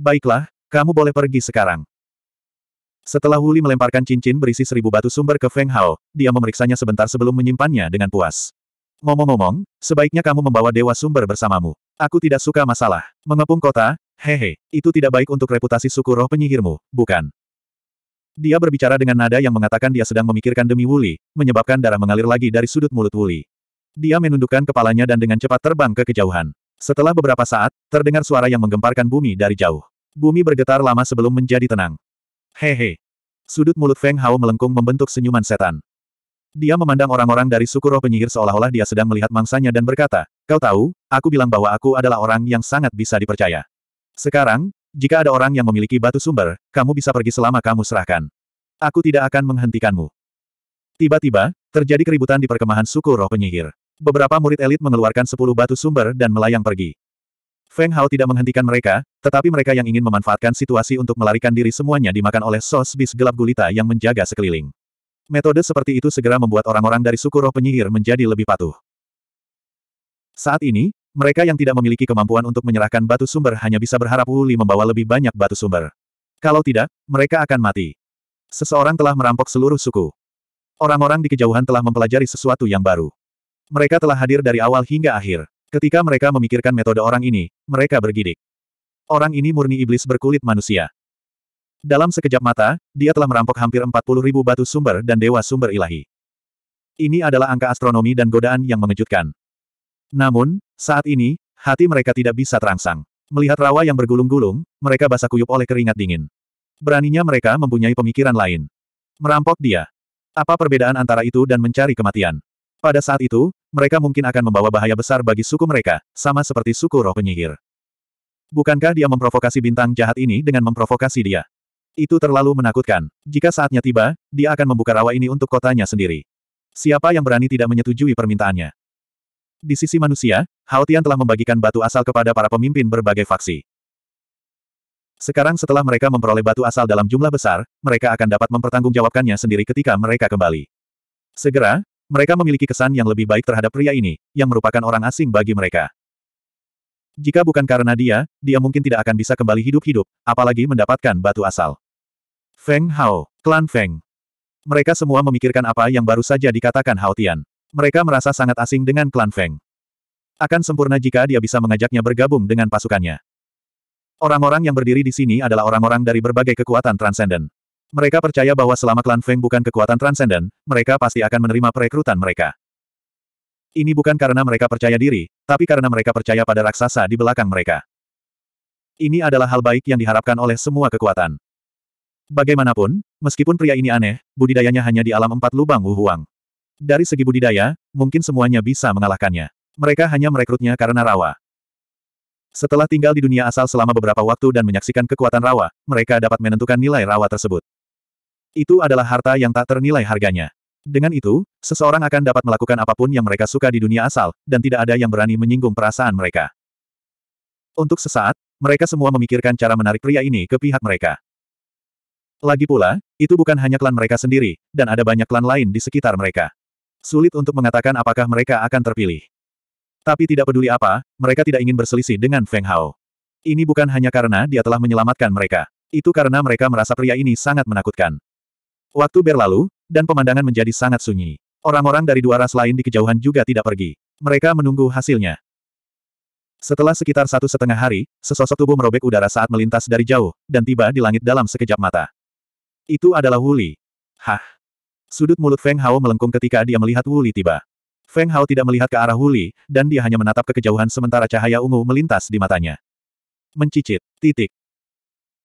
Baiklah, kamu boleh pergi sekarang. Setelah Wuli melemparkan cincin berisi seribu batu sumber ke Feng Hao, dia memeriksanya sebentar sebelum menyimpannya dengan puas. Ngomong-ngomong, sebaiknya kamu membawa dewa sumber bersamamu. Aku tidak suka masalah. Mengepung kota, hehe, itu tidak baik untuk reputasi suku roh penyihirmu, bukan? Dia berbicara dengan nada yang mengatakan dia sedang memikirkan demi Wuli, menyebabkan darah mengalir lagi dari sudut mulut Wuli. Dia menundukkan kepalanya dan dengan cepat terbang ke kejauhan. Setelah beberapa saat, terdengar suara yang menggemparkan bumi dari jauh. Bumi bergetar lama sebelum menjadi tenang. Hehe. Sudut mulut Feng Hao melengkung membentuk senyuman setan. Dia memandang orang-orang dari suku roh penyihir seolah-olah dia sedang melihat mangsanya dan berkata, Kau tahu, aku bilang bahwa aku adalah orang yang sangat bisa dipercaya. Sekarang, jika ada orang yang memiliki batu sumber, kamu bisa pergi selama kamu serahkan. Aku tidak akan menghentikanmu. Tiba-tiba, terjadi keributan di perkemahan suku roh penyihir. Beberapa murid elit mengeluarkan sepuluh batu sumber dan melayang pergi. Feng Hao tidak menghentikan mereka, tetapi mereka yang ingin memanfaatkan situasi untuk melarikan diri semuanya dimakan oleh sos bis gelap gulita yang menjaga sekeliling. Metode seperti itu segera membuat orang-orang dari suku roh penyihir menjadi lebih patuh. Saat ini, mereka yang tidak memiliki kemampuan untuk menyerahkan batu sumber hanya bisa berharap Wuli membawa lebih banyak batu sumber. Kalau tidak, mereka akan mati. Seseorang telah merampok seluruh suku. Orang-orang di kejauhan telah mempelajari sesuatu yang baru. Mereka telah hadir dari awal hingga akhir. Ketika mereka memikirkan metode orang ini, mereka bergidik. Orang ini murni iblis berkulit manusia. Dalam sekejap mata, dia telah merampok hampir 40 ribu batu sumber dan dewa sumber ilahi. Ini adalah angka astronomi dan godaan yang mengejutkan. Namun, saat ini, hati mereka tidak bisa terangsang. Melihat rawa yang bergulung-gulung, mereka basah kuyup oleh keringat dingin. Beraninya mereka mempunyai pemikiran lain. Merampok dia. Apa perbedaan antara itu dan mencari kematian? Pada saat itu, mereka mungkin akan membawa bahaya besar bagi suku mereka, sama seperti suku roh penyihir. Bukankah dia memprovokasi bintang jahat ini dengan memprovokasi dia? Itu terlalu menakutkan. Jika saatnya tiba, dia akan membuka rawa ini untuk kotanya sendiri. Siapa yang berani tidak menyetujui permintaannya? Di sisi manusia, Haotian telah membagikan batu asal kepada para pemimpin berbagai faksi. Sekarang setelah mereka memperoleh batu asal dalam jumlah besar, mereka akan dapat mempertanggungjawabkannya sendiri ketika mereka kembali. Segera, mereka memiliki kesan yang lebih baik terhadap pria ini, yang merupakan orang asing bagi mereka. Jika bukan karena dia, dia mungkin tidak akan bisa kembali hidup-hidup, apalagi mendapatkan batu asal. Feng Hao, klan Feng. Mereka semua memikirkan apa yang baru saja dikatakan Hao Tian. Mereka merasa sangat asing dengan klan Feng. Akan sempurna jika dia bisa mengajaknya bergabung dengan pasukannya. Orang-orang yang berdiri di sini adalah orang-orang dari berbagai kekuatan transenden. Mereka percaya bahwa selama klan Feng bukan kekuatan transenden, mereka pasti akan menerima perekrutan mereka. Ini bukan karena mereka percaya diri, tapi karena mereka percaya pada raksasa di belakang mereka. Ini adalah hal baik yang diharapkan oleh semua kekuatan. Bagaimanapun, meskipun pria ini aneh, budidayanya hanya di alam empat lubang Wuhuang. Dari segi budidaya, mungkin semuanya bisa mengalahkannya. Mereka hanya merekrutnya karena rawa. Setelah tinggal di dunia asal selama beberapa waktu dan menyaksikan kekuatan rawa, mereka dapat menentukan nilai rawa tersebut. Itu adalah harta yang tak ternilai harganya. Dengan itu, seseorang akan dapat melakukan apapun yang mereka suka di dunia asal, dan tidak ada yang berani menyinggung perasaan mereka. Untuk sesaat, mereka semua memikirkan cara menarik pria ini ke pihak mereka. Lagi pula, itu bukan hanya klan mereka sendiri, dan ada banyak klan lain di sekitar mereka. Sulit untuk mengatakan apakah mereka akan terpilih. Tapi tidak peduli apa, mereka tidak ingin berselisih dengan Feng Hao. Ini bukan hanya karena dia telah menyelamatkan mereka. Itu karena mereka merasa pria ini sangat menakutkan. Waktu berlalu, dan pemandangan menjadi sangat sunyi. Orang-orang dari dua ras lain di kejauhan juga tidak pergi. Mereka menunggu hasilnya. Setelah sekitar satu setengah hari, sesosok tubuh merobek udara saat melintas dari jauh, dan tiba di langit dalam sekejap mata. Itu adalah Wuli. Hah. Sudut mulut Feng Hao melengkung ketika dia melihat Wuli tiba. Feng Hao tidak melihat ke arah Wuli, dan dia hanya menatap ke kejauhan sementara cahaya ungu melintas di matanya. Mencicit, titik.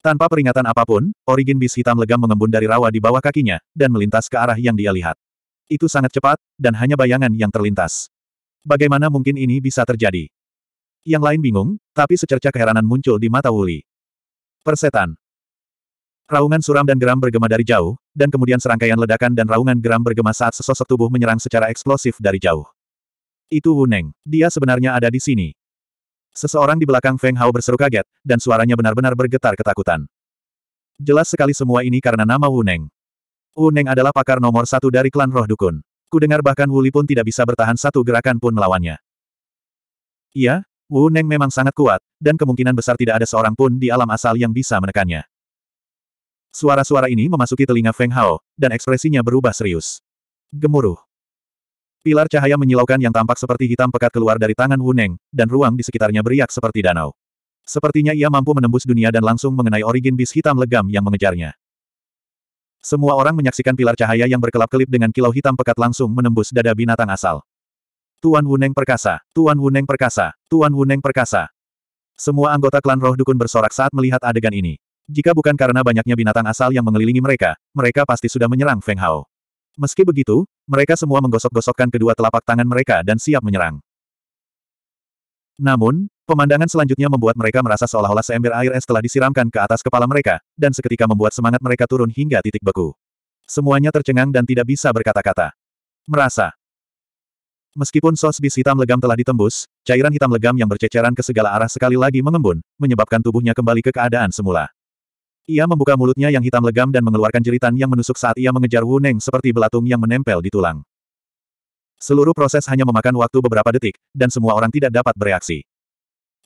Tanpa peringatan apapun, origin bis hitam legam mengembun dari rawa di bawah kakinya, dan melintas ke arah yang dia lihat. Itu sangat cepat, dan hanya bayangan yang terlintas. Bagaimana mungkin ini bisa terjadi? Yang lain bingung, tapi secerca keheranan muncul di mata Wuli. Persetan. Raungan suram dan geram bergema dari jauh, dan kemudian serangkaian ledakan dan raungan geram bergema saat sesosok tubuh menyerang secara eksplosif dari jauh. Itu Wuneng. Dia sebenarnya ada di sini. Seseorang di belakang Feng Hao berseru kaget, dan suaranya benar-benar bergetar ketakutan. Jelas sekali semua ini karena nama Wu Neng. Wu Neng adalah pakar nomor satu dari klan roh dukun. Kudengar bahkan Wuli pun tidak bisa bertahan satu gerakan pun melawannya. Iya, Wu Neng memang sangat kuat, dan kemungkinan besar tidak ada seorang pun di alam asal yang bisa menekannya. Suara-suara ini memasuki telinga Feng Hao, dan ekspresinya berubah serius. Gemuruh. Pilar cahaya menyilaukan yang tampak seperti hitam pekat keluar dari tangan Wuneng, dan ruang di sekitarnya beriak seperti danau. Sepertinya ia mampu menembus dunia dan langsung mengenai origin bis hitam legam yang mengejarnya. Semua orang menyaksikan pilar cahaya yang berkelap-kelip dengan kilau hitam pekat langsung menembus dada binatang asal. Tuan Wuneng perkasa, Tuan Wuneng perkasa, Tuan Wuneng perkasa. Semua anggota klan roh dukun bersorak saat melihat adegan ini. Jika bukan karena banyaknya binatang asal yang mengelilingi mereka, mereka pasti sudah menyerang Feng Hao. Meski begitu, mereka semua menggosok-gosokkan kedua telapak tangan mereka dan siap menyerang. Namun, pemandangan selanjutnya membuat mereka merasa seolah-olah seember air es telah disiramkan ke atas kepala mereka, dan seketika membuat semangat mereka turun hingga titik beku. Semuanya tercengang dan tidak bisa berkata-kata. Merasa. Meskipun sos bis hitam legam telah ditembus, cairan hitam legam yang berceceran ke segala arah sekali lagi mengembun, menyebabkan tubuhnya kembali ke keadaan semula. Ia membuka mulutnya yang hitam legam dan mengeluarkan jeritan yang menusuk saat ia mengejar Wu Neng seperti belatung yang menempel di tulang. Seluruh proses hanya memakan waktu beberapa detik, dan semua orang tidak dapat bereaksi.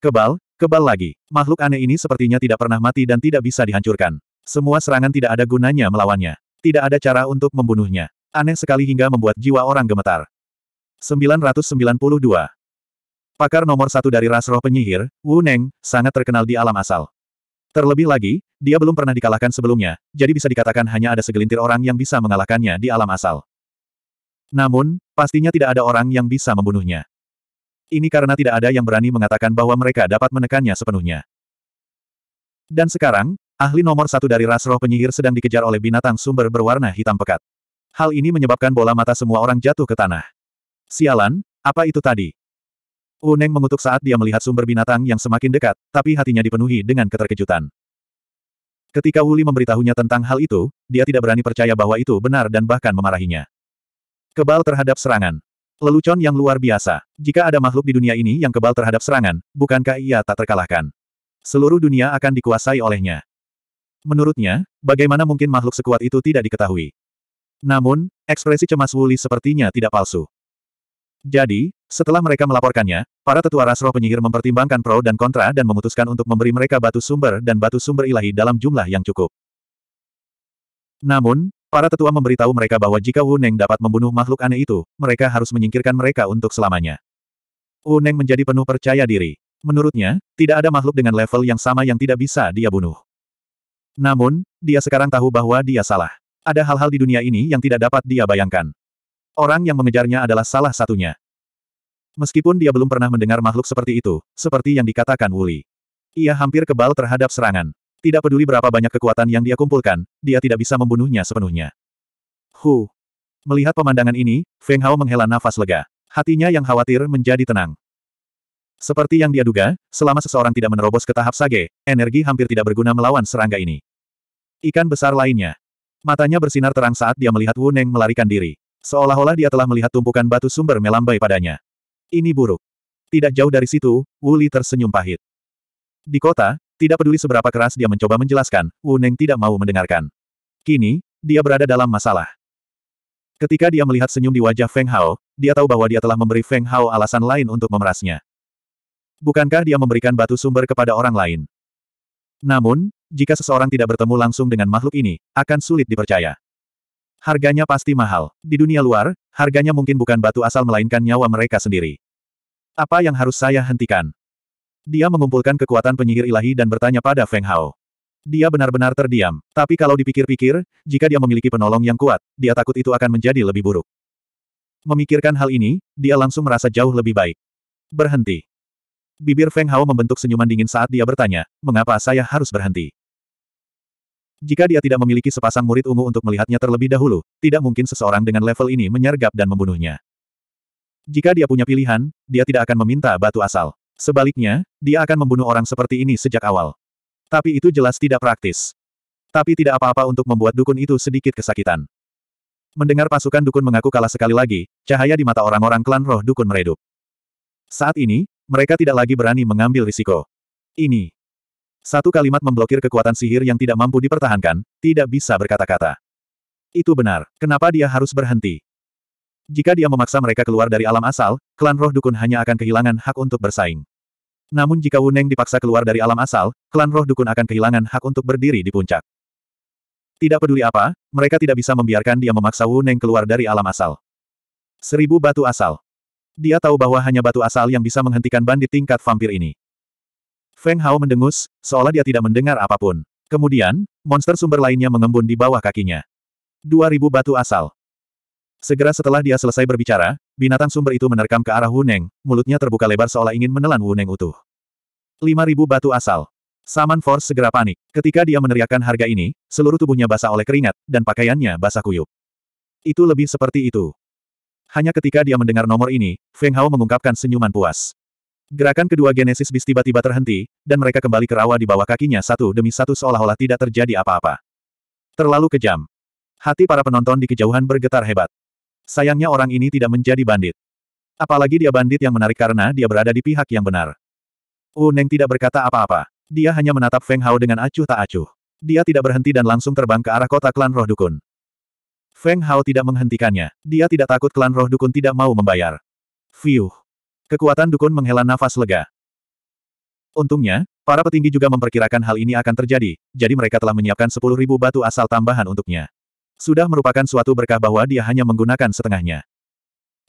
Kebal, kebal lagi. Makhluk aneh ini sepertinya tidak pernah mati dan tidak bisa dihancurkan. Semua serangan tidak ada gunanya melawannya. Tidak ada cara untuk membunuhnya. Aneh sekali hingga membuat jiwa orang gemetar. 992. Pakar nomor satu dari ras roh penyihir, Wu Neng, sangat terkenal di alam asal. Terlebih lagi, dia belum pernah dikalahkan sebelumnya, jadi bisa dikatakan hanya ada segelintir orang yang bisa mengalahkannya di alam asal. Namun, pastinya tidak ada orang yang bisa membunuhnya. Ini karena tidak ada yang berani mengatakan bahwa mereka dapat menekannya sepenuhnya. Dan sekarang, ahli nomor satu dari ras roh penyihir sedang dikejar oleh binatang sumber berwarna hitam pekat. Hal ini menyebabkan bola mata semua orang jatuh ke tanah. Sialan, apa itu tadi? Uneng mengutuk saat dia melihat sumber binatang yang semakin dekat, tapi hatinya dipenuhi dengan keterkejutan. Ketika Wuli memberitahunya tentang hal itu, dia tidak berani percaya bahwa itu benar dan bahkan memarahinya. Kebal terhadap serangan. Lelucon yang luar biasa. Jika ada makhluk di dunia ini yang kebal terhadap serangan, bukankah ia tak terkalahkan? Seluruh dunia akan dikuasai olehnya. Menurutnya, bagaimana mungkin makhluk sekuat itu tidak diketahui? Namun, ekspresi cemas Wuli sepertinya tidak palsu. Jadi, setelah mereka melaporkannya, para tetua ras roh penyihir mempertimbangkan pro dan kontra dan memutuskan untuk memberi mereka batu sumber dan batu sumber ilahi dalam jumlah yang cukup. Namun, para tetua memberitahu mereka bahwa jika Wu Neng dapat membunuh makhluk aneh itu, mereka harus menyingkirkan mereka untuk selamanya. Wu Neng menjadi penuh percaya diri. Menurutnya, tidak ada makhluk dengan level yang sama yang tidak bisa dia bunuh. Namun, dia sekarang tahu bahwa dia salah. Ada hal-hal di dunia ini yang tidak dapat dia bayangkan. Orang yang mengejarnya adalah salah satunya. Meskipun dia belum pernah mendengar makhluk seperti itu, seperti yang dikatakan Wuli. Ia hampir kebal terhadap serangan. Tidak peduli berapa banyak kekuatan yang dia kumpulkan, dia tidak bisa membunuhnya sepenuhnya. Hu. Melihat pemandangan ini, Feng Hao menghela nafas lega. Hatinya yang khawatir menjadi tenang. Seperti yang dia duga, selama seseorang tidak menerobos ke tahap sage, energi hampir tidak berguna melawan serangga ini. Ikan besar lainnya. Matanya bersinar terang saat dia melihat Wu Neng melarikan diri. Seolah-olah dia telah melihat tumpukan batu sumber melambai padanya. Ini buruk. Tidak jauh dari situ, Wuli tersenyum pahit. Di kota, tidak peduli seberapa keras dia mencoba menjelaskan, Wu Neng tidak mau mendengarkan. Kini, dia berada dalam masalah. Ketika dia melihat senyum di wajah Feng Hao, dia tahu bahwa dia telah memberi Feng Hao alasan lain untuk memerasnya. Bukankah dia memberikan batu sumber kepada orang lain? Namun, jika seseorang tidak bertemu langsung dengan makhluk ini, akan sulit dipercaya. Harganya pasti mahal. Di dunia luar, harganya mungkin bukan batu asal melainkan nyawa mereka sendiri. Apa yang harus saya hentikan? Dia mengumpulkan kekuatan penyihir ilahi dan bertanya pada Feng Hao. Dia benar-benar terdiam, tapi kalau dipikir-pikir, jika dia memiliki penolong yang kuat, dia takut itu akan menjadi lebih buruk. Memikirkan hal ini, dia langsung merasa jauh lebih baik. Berhenti. Bibir Feng Hao membentuk senyuman dingin saat dia bertanya, mengapa saya harus berhenti? Jika dia tidak memiliki sepasang murid ungu untuk melihatnya terlebih dahulu, tidak mungkin seseorang dengan level ini menyergap dan membunuhnya. Jika dia punya pilihan, dia tidak akan meminta batu asal. Sebaliknya, dia akan membunuh orang seperti ini sejak awal. Tapi itu jelas tidak praktis. Tapi tidak apa-apa untuk membuat dukun itu sedikit kesakitan. Mendengar pasukan dukun mengaku kalah sekali lagi, cahaya di mata orang-orang klan roh dukun meredup. Saat ini, mereka tidak lagi berani mengambil risiko. Ini satu kalimat memblokir kekuatan sihir yang tidak mampu dipertahankan, tidak bisa berkata-kata. Itu benar. Kenapa dia harus berhenti? Jika dia memaksa mereka keluar dari alam asal, klan roh dukun hanya akan kehilangan hak untuk bersaing. Namun jika Wuneng dipaksa keluar dari alam asal, klan roh dukun akan kehilangan hak untuk berdiri di puncak. Tidak peduli apa, mereka tidak bisa membiarkan dia memaksa Wuneng keluar dari alam asal. Seribu batu asal. Dia tahu bahwa hanya batu asal yang bisa menghentikan bandit tingkat vampir ini. Feng Hao mendengus, seolah dia tidak mendengar apapun. Kemudian, monster sumber lainnya mengembun di bawah kakinya. 2000 batu asal. Segera setelah dia selesai berbicara, binatang sumber itu menerkam ke arah Wuneng, mulutnya terbuka lebar seolah ingin menelan Wuneng utuh. 5000 batu asal. Saman Force segera panik. Ketika dia meneriakkan harga ini, seluruh tubuhnya basah oleh keringat, dan pakaiannya basah kuyup. Itu lebih seperti itu. Hanya ketika dia mendengar nomor ini, Feng Hao mengungkapkan senyuman puas. Gerakan kedua Genesis Beast tiba-tiba terhenti, dan mereka kembali ke rawa di bawah kakinya satu demi satu seolah-olah tidak terjadi apa-apa. Terlalu kejam. Hati para penonton di kejauhan bergetar hebat. Sayangnya orang ini tidak menjadi bandit. Apalagi dia bandit yang menarik karena dia berada di pihak yang benar. Wu oh, Neng tidak berkata apa-apa. Dia hanya menatap Feng Hao dengan acuh tak acuh. Dia tidak berhenti dan langsung terbang ke arah kota klan roh dukun. Feng Hao tidak menghentikannya. Dia tidak takut klan roh dukun tidak mau membayar. Fiuh. Kekuatan dukun menghela nafas lega. Untungnya, para petinggi juga memperkirakan hal ini akan terjadi, jadi mereka telah menyiapkan sepuluh ribu batu asal tambahan untuknya. Sudah merupakan suatu berkah bahwa dia hanya menggunakan setengahnya.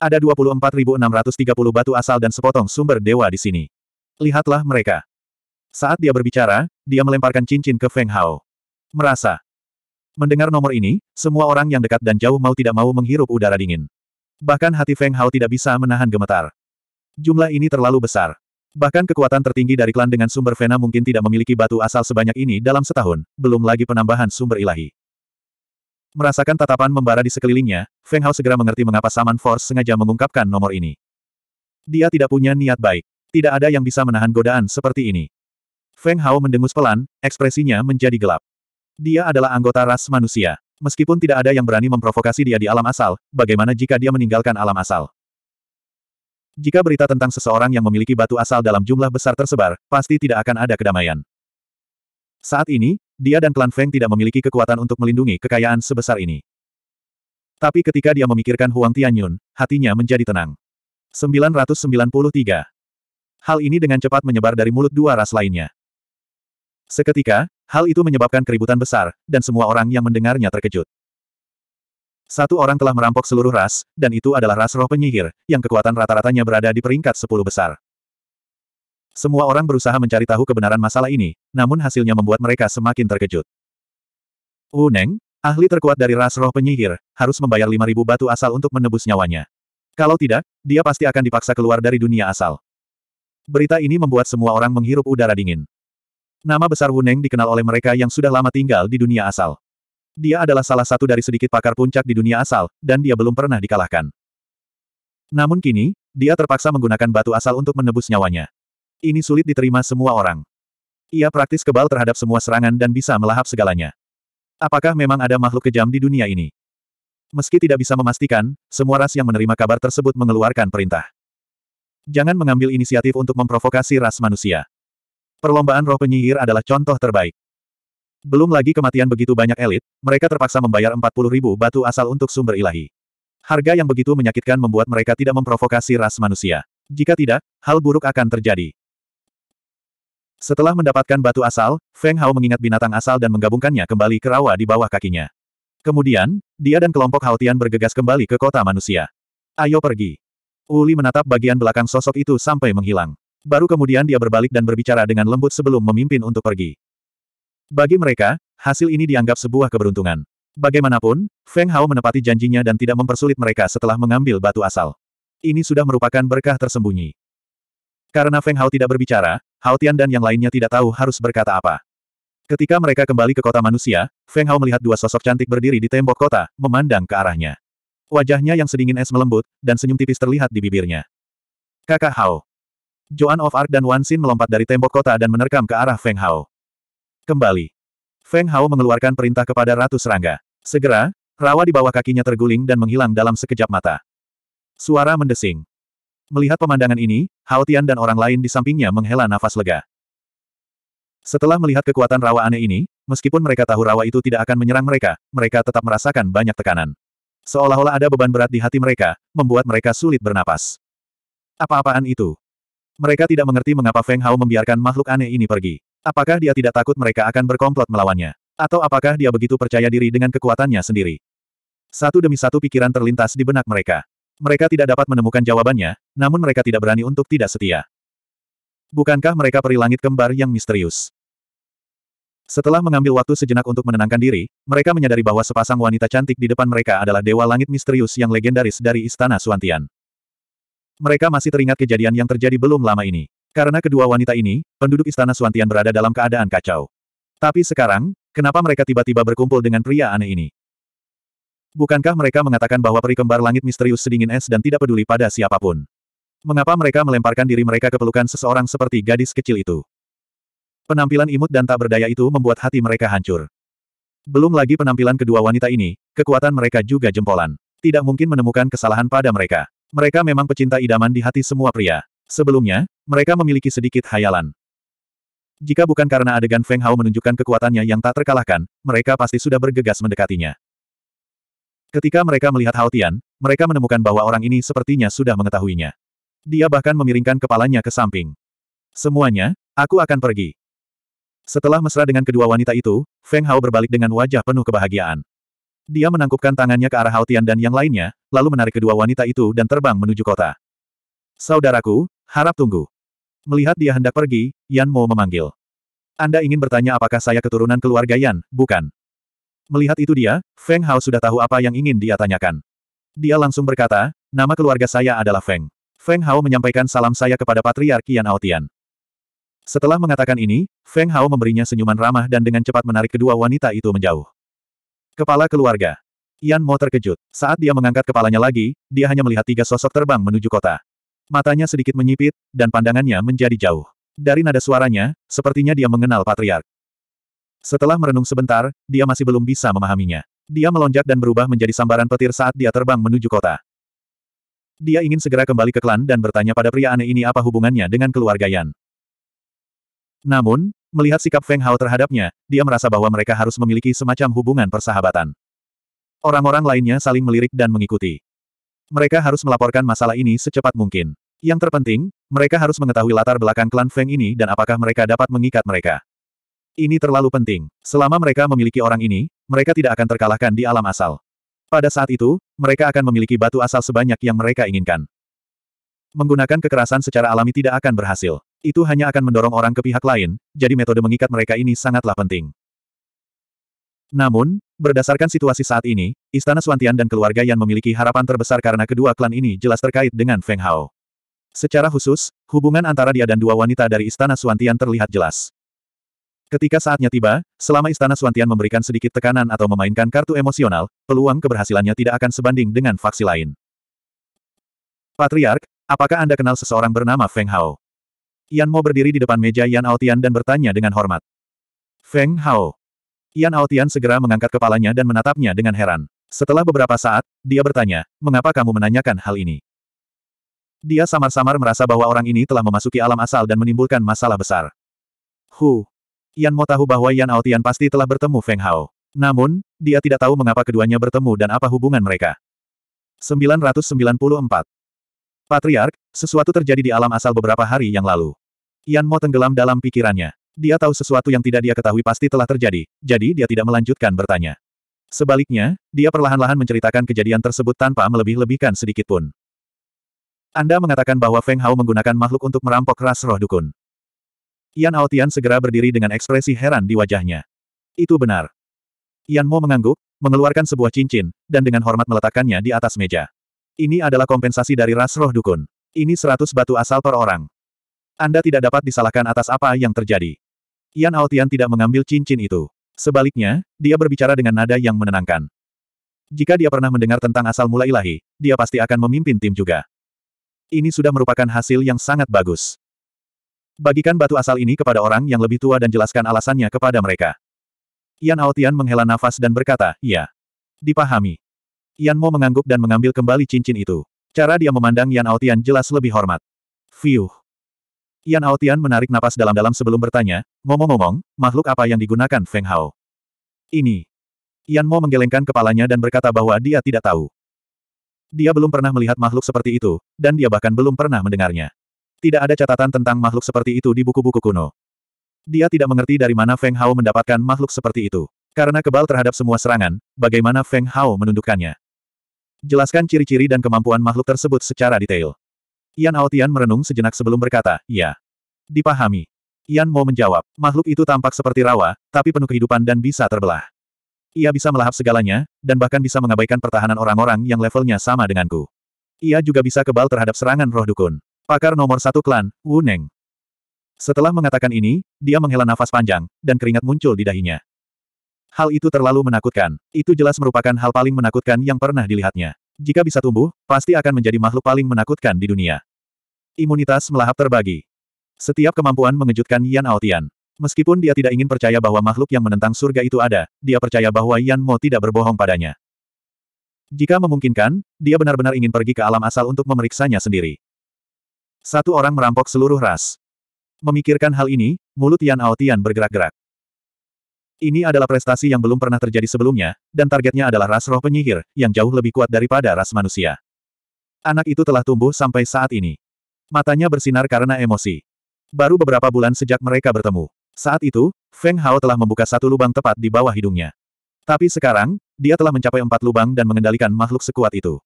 Ada 24.630 batu asal dan sepotong sumber dewa di sini. Lihatlah mereka. Saat dia berbicara, dia melemparkan cincin ke Feng Hao. Merasa. Mendengar nomor ini, semua orang yang dekat dan jauh mau tidak mau menghirup udara dingin. Bahkan hati Feng Hao tidak bisa menahan gemetar. Jumlah ini terlalu besar. Bahkan kekuatan tertinggi dari klan dengan sumber Vena mungkin tidak memiliki batu asal sebanyak ini dalam setahun, belum lagi penambahan sumber ilahi. Merasakan tatapan membara di sekelilingnya, Feng Hao segera mengerti mengapa Saman Force sengaja mengungkapkan nomor ini. Dia tidak punya niat baik. Tidak ada yang bisa menahan godaan seperti ini. Feng Hao mendengus pelan, ekspresinya menjadi gelap. Dia adalah anggota ras manusia. Meskipun tidak ada yang berani memprovokasi dia di alam asal, bagaimana jika dia meninggalkan alam asal? Jika berita tentang seseorang yang memiliki batu asal dalam jumlah besar tersebar, pasti tidak akan ada kedamaian. Saat ini, dia dan klan Feng tidak memiliki kekuatan untuk melindungi kekayaan sebesar ini. Tapi ketika dia memikirkan Huang Tianyun, hatinya menjadi tenang. 993. Hal ini dengan cepat menyebar dari mulut dua ras lainnya. Seketika, hal itu menyebabkan keributan besar, dan semua orang yang mendengarnya terkejut. Satu orang telah merampok seluruh ras, dan itu adalah ras roh penyihir, yang kekuatan rata-ratanya berada di peringkat sepuluh besar. Semua orang berusaha mencari tahu kebenaran masalah ini, namun hasilnya membuat mereka semakin terkejut. Wu ahli terkuat dari ras roh penyihir, harus membayar lima ribu batu asal untuk menebus nyawanya. Kalau tidak, dia pasti akan dipaksa keluar dari dunia asal. Berita ini membuat semua orang menghirup udara dingin. Nama besar Wu dikenal oleh mereka yang sudah lama tinggal di dunia asal. Dia adalah salah satu dari sedikit pakar puncak di dunia asal, dan dia belum pernah dikalahkan. Namun kini, dia terpaksa menggunakan batu asal untuk menebus nyawanya. Ini sulit diterima semua orang. Ia praktis kebal terhadap semua serangan dan bisa melahap segalanya. Apakah memang ada makhluk kejam di dunia ini? Meski tidak bisa memastikan, semua ras yang menerima kabar tersebut mengeluarkan perintah. Jangan mengambil inisiatif untuk memprovokasi ras manusia. Perlombaan roh penyihir adalah contoh terbaik. Belum lagi kematian begitu banyak elit, mereka terpaksa membayar 40 ribu batu asal untuk sumber ilahi. Harga yang begitu menyakitkan membuat mereka tidak memprovokasi ras manusia. Jika tidak, hal buruk akan terjadi. Setelah mendapatkan batu asal, Feng Hao mengingat binatang asal dan menggabungkannya kembali ke rawa di bawah kakinya. Kemudian, dia dan kelompok Haotian bergegas kembali ke kota manusia. Ayo pergi. Uli menatap bagian belakang sosok itu sampai menghilang. Baru kemudian dia berbalik dan berbicara dengan lembut sebelum memimpin untuk pergi. Bagi mereka, hasil ini dianggap sebuah keberuntungan. Bagaimanapun, Feng Hao menepati janjinya dan tidak mempersulit mereka setelah mengambil batu asal. Ini sudah merupakan berkah tersembunyi. Karena Feng Hao tidak berbicara, Hao Tian dan yang lainnya tidak tahu harus berkata apa. Ketika mereka kembali ke kota manusia, Feng Hao melihat dua sosok cantik berdiri di tembok kota, memandang ke arahnya. Wajahnya yang sedingin es melembut, dan senyum tipis terlihat di bibirnya. Kakak Hao. Joan of Arc dan Wan Xin melompat dari tembok kota dan menerkam ke arah Feng Hao. Kembali. Feng Hao mengeluarkan perintah kepada Ratu Serangga. Segera, rawa di bawah kakinya terguling dan menghilang dalam sekejap mata. Suara mendesing. Melihat pemandangan ini, Hao Tian dan orang lain di sampingnya menghela nafas lega. Setelah melihat kekuatan rawa aneh ini, meskipun mereka tahu rawa itu tidak akan menyerang mereka, mereka tetap merasakan banyak tekanan. Seolah-olah ada beban berat di hati mereka, membuat mereka sulit bernapas. Apa-apaan itu? Mereka tidak mengerti mengapa Feng Hao membiarkan makhluk aneh ini pergi. Apakah dia tidak takut mereka akan berkomplot melawannya? Atau apakah dia begitu percaya diri dengan kekuatannya sendiri? Satu demi satu pikiran terlintas di benak mereka. Mereka tidak dapat menemukan jawabannya, namun mereka tidak berani untuk tidak setia. Bukankah mereka peri langit kembar yang misterius? Setelah mengambil waktu sejenak untuk menenangkan diri, mereka menyadari bahwa sepasang wanita cantik di depan mereka adalah dewa langit misterius yang legendaris dari Istana Suantian. Mereka masih teringat kejadian yang terjadi belum lama ini. Karena kedua wanita ini, penduduk istana Suantian berada dalam keadaan kacau. Tapi sekarang, kenapa mereka tiba-tiba berkumpul dengan pria aneh ini? Bukankah mereka mengatakan bahwa peri kembar langit misterius sedingin es dan tidak peduli pada siapapun? Mengapa mereka melemparkan diri mereka ke pelukan seseorang seperti gadis kecil itu? Penampilan imut dan tak berdaya itu membuat hati mereka hancur. Belum lagi penampilan kedua wanita ini, kekuatan mereka juga jempolan. Tidak mungkin menemukan kesalahan pada mereka. Mereka memang pecinta idaman di hati semua pria. Sebelumnya, mereka memiliki sedikit hayalan. Jika bukan karena adegan Feng Hao menunjukkan kekuatannya yang tak terkalahkan, mereka pasti sudah bergegas mendekatinya. Ketika mereka melihat Hao Tian, mereka menemukan bahwa orang ini sepertinya sudah mengetahuinya. Dia bahkan memiringkan kepalanya ke samping. Semuanya, aku akan pergi. Setelah mesra dengan kedua wanita itu, Feng Hao berbalik dengan wajah penuh kebahagiaan. Dia menangkupkan tangannya ke arah Hao Tian dan yang lainnya, lalu menarik kedua wanita itu dan terbang menuju kota. Saudaraku, Harap tunggu. Melihat dia hendak pergi, Yan Mo memanggil. Anda ingin bertanya apakah saya keturunan keluarga Yan, bukan? Melihat itu dia, Feng Hao sudah tahu apa yang ingin dia tanyakan. Dia langsung berkata, nama keluarga saya adalah Feng. Feng Hao menyampaikan salam saya kepada Patriark Yan Aotian. Setelah mengatakan ini, Feng Hao memberinya senyuman ramah dan dengan cepat menarik kedua wanita itu menjauh. Kepala keluarga. Yan Mo terkejut. Saat dia mengangkat kepalanya lagi, dia hanya melihat tiga sosok terbang menuju kota. Matanya sedikit menyipit, dan pandangannya menjadi jauh. Dari nada suaranya, sepertinya dia mengenal Patriark. Setelah merenung sebentar, dia masih belum bisa memahaminya. Dia melonjak dan berubah menjadi sambaran petir saat dia terbang menuju kota. Dia ingin segera kembali ke klan dan bertanya pada pria aneh ini apa hubungannya dengan keluarga Yan. Namun, melihat sikap Feng Hao terhadapnya, dia merasa bahwa mereka harus memiliki semacam hubungan persahabatan. Orang-orang lainnya saling melirik dan mengikuti. Mereka harus melaporkan masalah ini secepat mungkin. Yang terpenting, mereka harus mengetahui latar belakang klan Feng ini dan apakah mereka dapat mengikat mereka. Ini terlalu penting. Selama mereka memiliki orang ini, mereka tidak akan terkalahkan di alam asal. Pada saat itu, mereka akan memiliki batu asal sebanyak yang mereka inginkan. Menggunakan kekerasan secara alami tidak akan berhasil. Itu hanya akan mendorong orang ke pihak lain, jadi metode mengikat mereka ini sangatlah penting. Namun, berdasarkan situasi saat ini, Istana Suantian dan keluarga Yan memiliki harapan terbesar karena kedua klan ini jelas terkait dengan Feng Hao. Secara khusus, hubungan antara dia dan dua wanita dari Istana Suantian terlihat jelas. Ketika saatnya tiba, selama Istana Suantian memberikan sedikit tekanan atau memainkan kartu emosional, peluang keberhasilannya tidak akan sebanding dengan faksi lain. Patriark, apakah Anda kenal seseorang bernama Feng Hao? Yan Mo berdiri di depan meja Yan Aotian dan bertanya dengan hormat. Feng Hao. Yan Aotian segera mengangkat kepalanya dan menatapnya dengan heran. Setelah beberapa saat, dia bertanya, mengapa kamu menanyakan hal ini? Dia samar-samar merasa bahwa orang ini telah memasuki alam asal dan menimbulkan masalah besar. Hu. Yan mau tahu bahwa Yan Aotian pasti telah bertemu Feng Hao. Namun, dia tidak tahu mengapa keduanya bertemu dan apa hubungan mereka. 994. Patriark, sesuatu terjadi di alam asal beberapa hari yang lalu. Yan mau tenggelam dalam pikirannya. Dia tahu sesuatu yang tidak dia ketahui pasti telah terjadi, jadi dia tidak melanjutkan bertanya. Sebaliknya, dia perlahan-lahan menceritakan kejadian tersebut tanpa melebih-lebihkan sedikitpun. Anda mengatakan bahwa Feng Hao menggunakan makhluk untuk merampok ras roh dukun. Yan Aotian segera berdiri dengan ekspresi heran di wajahnya. Itu benar. Yan Mo mengangguk, mengeluarkan sebuah cincin, dan dengan hormat meletakkannya di atas meja. Ini adalah kompensasi dari ras roh dukun. Ini seratus batu asal per orang. Anda tidak dapat disalahkan atas apa yang terjadi. Yan Aotian tidak mengambil cincin itu. Sebaliknya, dia berbicara dengan nada yang menenangkan. Jika dia pernah mendengar tentang asal mula ilahi, dia pasti akan memimpin tim juga. Ini sudah merupakan hasil yang sangat bagus. Bagikan batu asal ini kepada orang yang lebih tua dan jelaskan alasannya kepada mereka. Yan Aotian menghela nafas dan berkata, ya. Dipahami. Yan Mo mengangguk dan mengambil kembali cincin itu. Cara dia memandang Yan Aotian jelas lebih hormat. Fiuh. Yan Aotian menarik napas dalam-dalam sebelum bertanya, ngomong-ngomong, makhluk apa yang digunakan Feng Hao? Ini. Yan Mo menggelengkan kepalanya dan berkata bahwa dia tidak tahu. Dia belum pernah melihat makhluk seperti itu, dan dia bahkan belum pernah mendengarnya. Tidak ada catatan tentang makhluk seperti itu di buku-buku kuno. Dia tidak mengerti dari mana Feng Hao mendapatkan makhluk seperti itu. Karena kebal terhadap semua serangan, bagaimana Feng Hao menundukkannya. Jelaskan ciri-ciri dan kemampuan makhluk tersebut secara detail. Yan Aotian merenung sejenak sebelum berkata, ya. Dipahami. Yan mau menjawab, makhluk itu tampak seperti rawa, tapi penuh kehidupan dan bisa terbelah. Ia bisa melahap segalanya, dan bahkan bisa mengabaikan pertahanan orang-orang yang levelnya sama denganku. Ia juga bisa kebal terhadap serangan roh dukun. Pakar nomor satu klan, Wu Neng. Setelah mengatakan ini, dia menghela nafas panjang, dan keringat muncul di dahinya. Hal itu terlalu menakutkan. Itu jelas merupakan hal paling menakutkan yang pernah dilihatnya. Jika bisa tumbuh, pasti akan menjadi makhluk paling menakutkan di dunia. Imunitas melahap terbagi. Setiap kemampuan mengejutkan Yan Aotian. Meskipun dia tidak ingin percaya bahwa makhluk yang menentang surga itu ada, dia percaya bahwa Yan Mo tidak berbohong padanya. Jika memungkinkan, dia benar-benar ingin pergi ke alam asal untuk memeriksanya sendiri. Satu orang merampok seluruh ras. Memikirkan hal ini, mulut Yan Aotian bergerak-gerak. Ini adalah prestasi yang belum pernah terjadi sebelumnya, dan targetnya adalah ras roh penyihir, yang jauh lebih kuat daripada ras manusia. Anak itu telah tumbuh sampai saat ini. Matanya bersinar karena emosi. Baru beberapa bulan sejak mereka bertemu. Saat itu, Feng Hao telah membuka satu lubang tepat di bawah hidungnya. Tapi sekarang, dia telah mencapai empat lubang dan mengendalikan makhluk sekuat itu.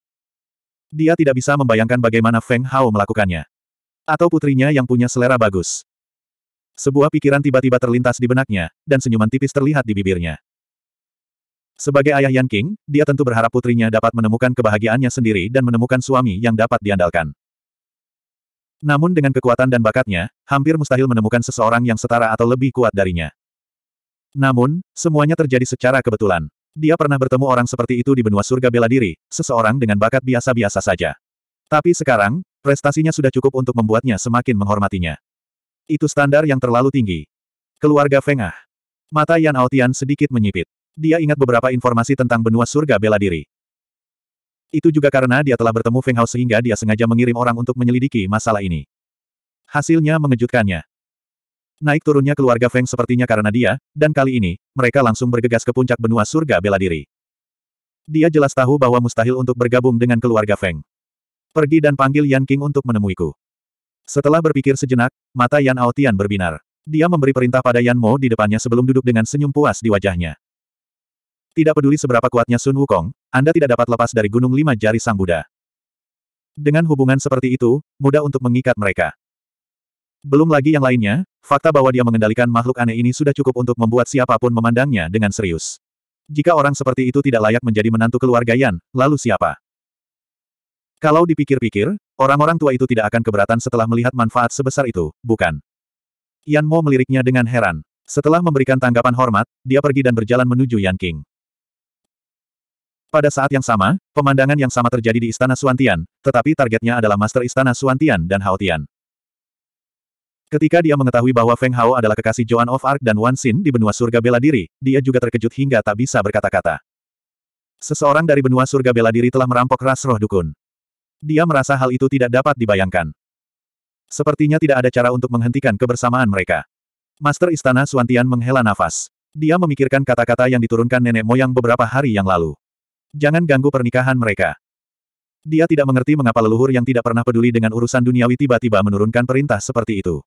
Dia tidak bisa membayangkan bagaimana Feng Hao melakukannya. Atau putrinya yang punya selera bagus. Sebuah pikiran tiba-tiba terlintas di benaknya, dan senyuman tipis terlihat di bibirnya. Sebagai ayah Yan King, dia tentu berharap putrinya dapat menemukan kebahagiaannya sendiri dan menemukan suami yang dapat diandalkan. Namun dengan kekuatan dan bakatnya, hampir mustahil menemukan seseorang yang setara atau lebih kuat darinya. Namun, semuanya terjadi secara kebetulan. Dia pernah bertemu orang seperti itu di benua surga bela diri, seseorang dengan bakat biasa-biasa saja. Tapi sekarang, prestasinya sudah cukup untuk membuatnya semakin menghormatinya. Itu standar yang terlalu tinggi. Keluarga Fengah. Mata Yan Aotian sedikit menyipit. Dia ingat beberapa informasi tentang benua surga bela diri. Itu juga karena dia telah bertemu Feng Hao sehingga dia sengaja mengirim orang untuk menyelidiki masalah ini. Hasilnya mengejutkannya. Naik turunnya keluarga Feng sepertinya karena dia, dan kali ini, mereka langsung bergegas ke puncak benua surga bela diri. Dia jelas tahu bahwa mustahil untuk bergabung dengan keluarga Feng. Pergi dan panggil Yan King untuk menemuiku. Setelah berpikir sejenak, mata Yan Aotian berbinar. Dia memberi perintah pada Yan Mo di depannya sebelum duduk dengan senyum puas di wajahnya. Tidak peduli seberapa kuatnya Sun Wukong, Anda tidak dapat lepas dari gunung lima jari Sang Buddha. Dengan hubungan seperti itu, mudah untuk mengikat mereka. Belum lagi yang lainnya, fakta bahwa dia mengendalikan makhluk aneh ini sudah cukup untuk membuat siapapun memandangnya dengan serius. Jika orang seperti itu tidak layak menjadi menantu keluarga Yan, lalu siapa? Kalau dipikir-pikir, orang-orang tua itu tidak akan keberatan setelah melihat manfaat sebesar itu, bukan? Yan Mo meliriknya dengan heran. Setelah memberikan tanggapan hormat, dia pergi dan berjalan menuju Yan King. Pada saat yang sama, pemandangan yang sama terjadi di Istana Suantian, tetapi targetnya adalah Master Istana Suantian dan Hao Tian. Ketika dia mengetahui bahwa Feng Hao adalah kekasih Joan of Arc dan Wan Xin di benua surga bela diri, dia juga terkejut hingga tak bisa berkata-kata. Seseorang dari benua surga bela diri telah merampok ras roh dukun. Dia merasa hal itu tidak dapat dibayangkan. Sepertinya tidak ada cara untuk menghentikan kebersamaan mereka. Master Istana Suantian menghela nafas. Dia memikirkan kata-kata yang diturunkan nenek moyang beberapa hari yang lalu. Jangan ganggu pernikahan mereka. Dia tidak mengerti mengapa leluhur yang tidak pernah peduli dengan urusan duniawi tiba-tiba menurunkan perintah seperti itu.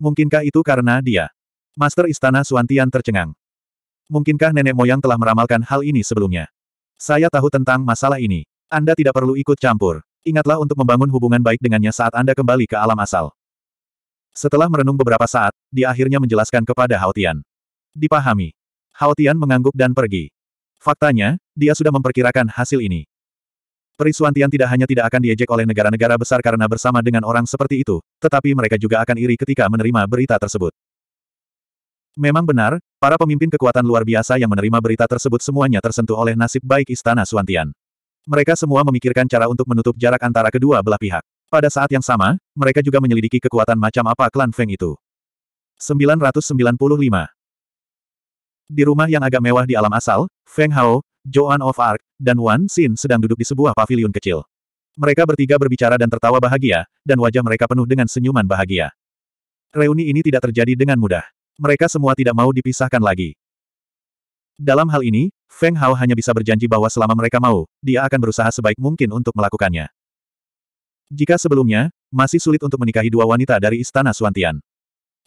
Mungkinkah itu karena dia? Master Istana Suantian tercengang. Mungkinkah nenek moyang telah meramalkan hal ini sebelumnya? Saya tahu tentang masalah ini. Anda tidak perlu ikut campur. Ingatlah untuk membangun hubungan baik dengannya saat Anda kembali ke alam asal. Setelah merenung beberapa saat, dia akhirnya menjelaskan kepada Haotian. Dipahami. Haotian mengangguk dan pergi. Faktanya, dia sudah memperkirakan hasil ini. Perisuan Tian tidak hanya tidak akan diejek oleh negara-negara besar karena bersama dengan orang seperti itu, tetapi mereka juga akan iri ketika menerima berita tersebut. Memang benar, para pemimpin kekuatan luar biasa yang menerima berita tersebut semuanya tersentuh oleh nasib baik Istana Suantian. Mereka semua memikirkan cara untuk menutup jarak antara kedua belah pihak. Pada saat yang sama, mereka juga menyelidiki kekuatan macam apa klan Feng itu. 995 Di rumah yang agak mewah di alam asal, Feng Hao, Joan of Arc, dan Wan Xin sedang duduk di sebuah pavilion kecil. Mereka bertiga berbicara dan tertawa bahagia, dan wajah mereka penuh dengan senyuman bahagia. Reuni ini tidak terjadi dengan mudah. Mereka semua tidak mau dipisahkan lagi. Dalam hal ini, Feng Hao hanya bisa berjanji bahwa selama mereka mau, dia akan berusaha sebaik mungkin untuk melakukannya. Jika sebelumnya, masih sulit untuk menikahi dua wanita dari Istana Suantian.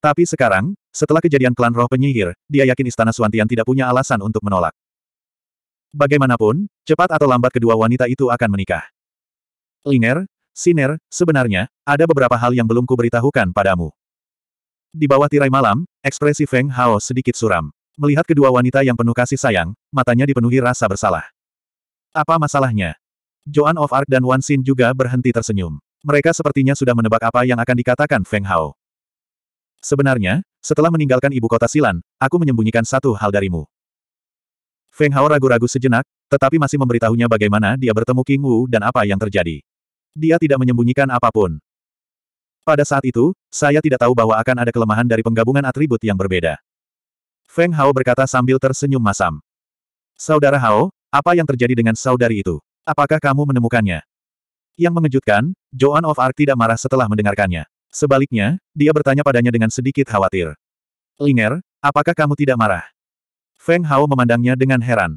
Tapi sekarang, setelah kejadian klan roh penyihir, dia yakin Istana Suantian tidak punya alasan untuk menolak. Bagaimanapun, cepat atau lambat kedua wanita itu akan menikah. Liner, Siner, sebenarnya, ada beberapa hal yang belum kuberitahukan padamu. Di bawah tirai malam, ekspresi Feng Hao sedikit suram. Melihat kedua wanita yang penuh kasih sayang, matanya dipenuhi rasa bersalah. Apa masalahnya? Joan of Arc dan Wan Xin juga berhenti tersenyum. Mereka sepertinya sudah menebak apa yang akan dikatakan Feng Hao. Sebenarnya, setelah meninggalkan ibu kota Silan, aku menyembunyikan satu hal darimu. Feng Hao ragu-ragu sejenak, tetapi masih memberitahunya bagaimana dia bertemu King Wu dan apa yang terjadi. Dia tidak menyembunyikan apapun. Pada saat itu, saya tidak tahu bahwa akan ada kelemahan dari penggabungan atribut yang berbeda. Feng Hao berkata sambil tersenyum masam. Saudara Hao, apa yang terjadi dengan saudari itu? Apakah kamu menemukannya? Yang mengejutkan, Joan of Arc tidak marah setelah mendengarkannya. Sebaliknya, dia bertanya padanya dengan sedikit khawatir. Linger, apakah kamu tidak marah? Feng Hao memandangnya dengan heran.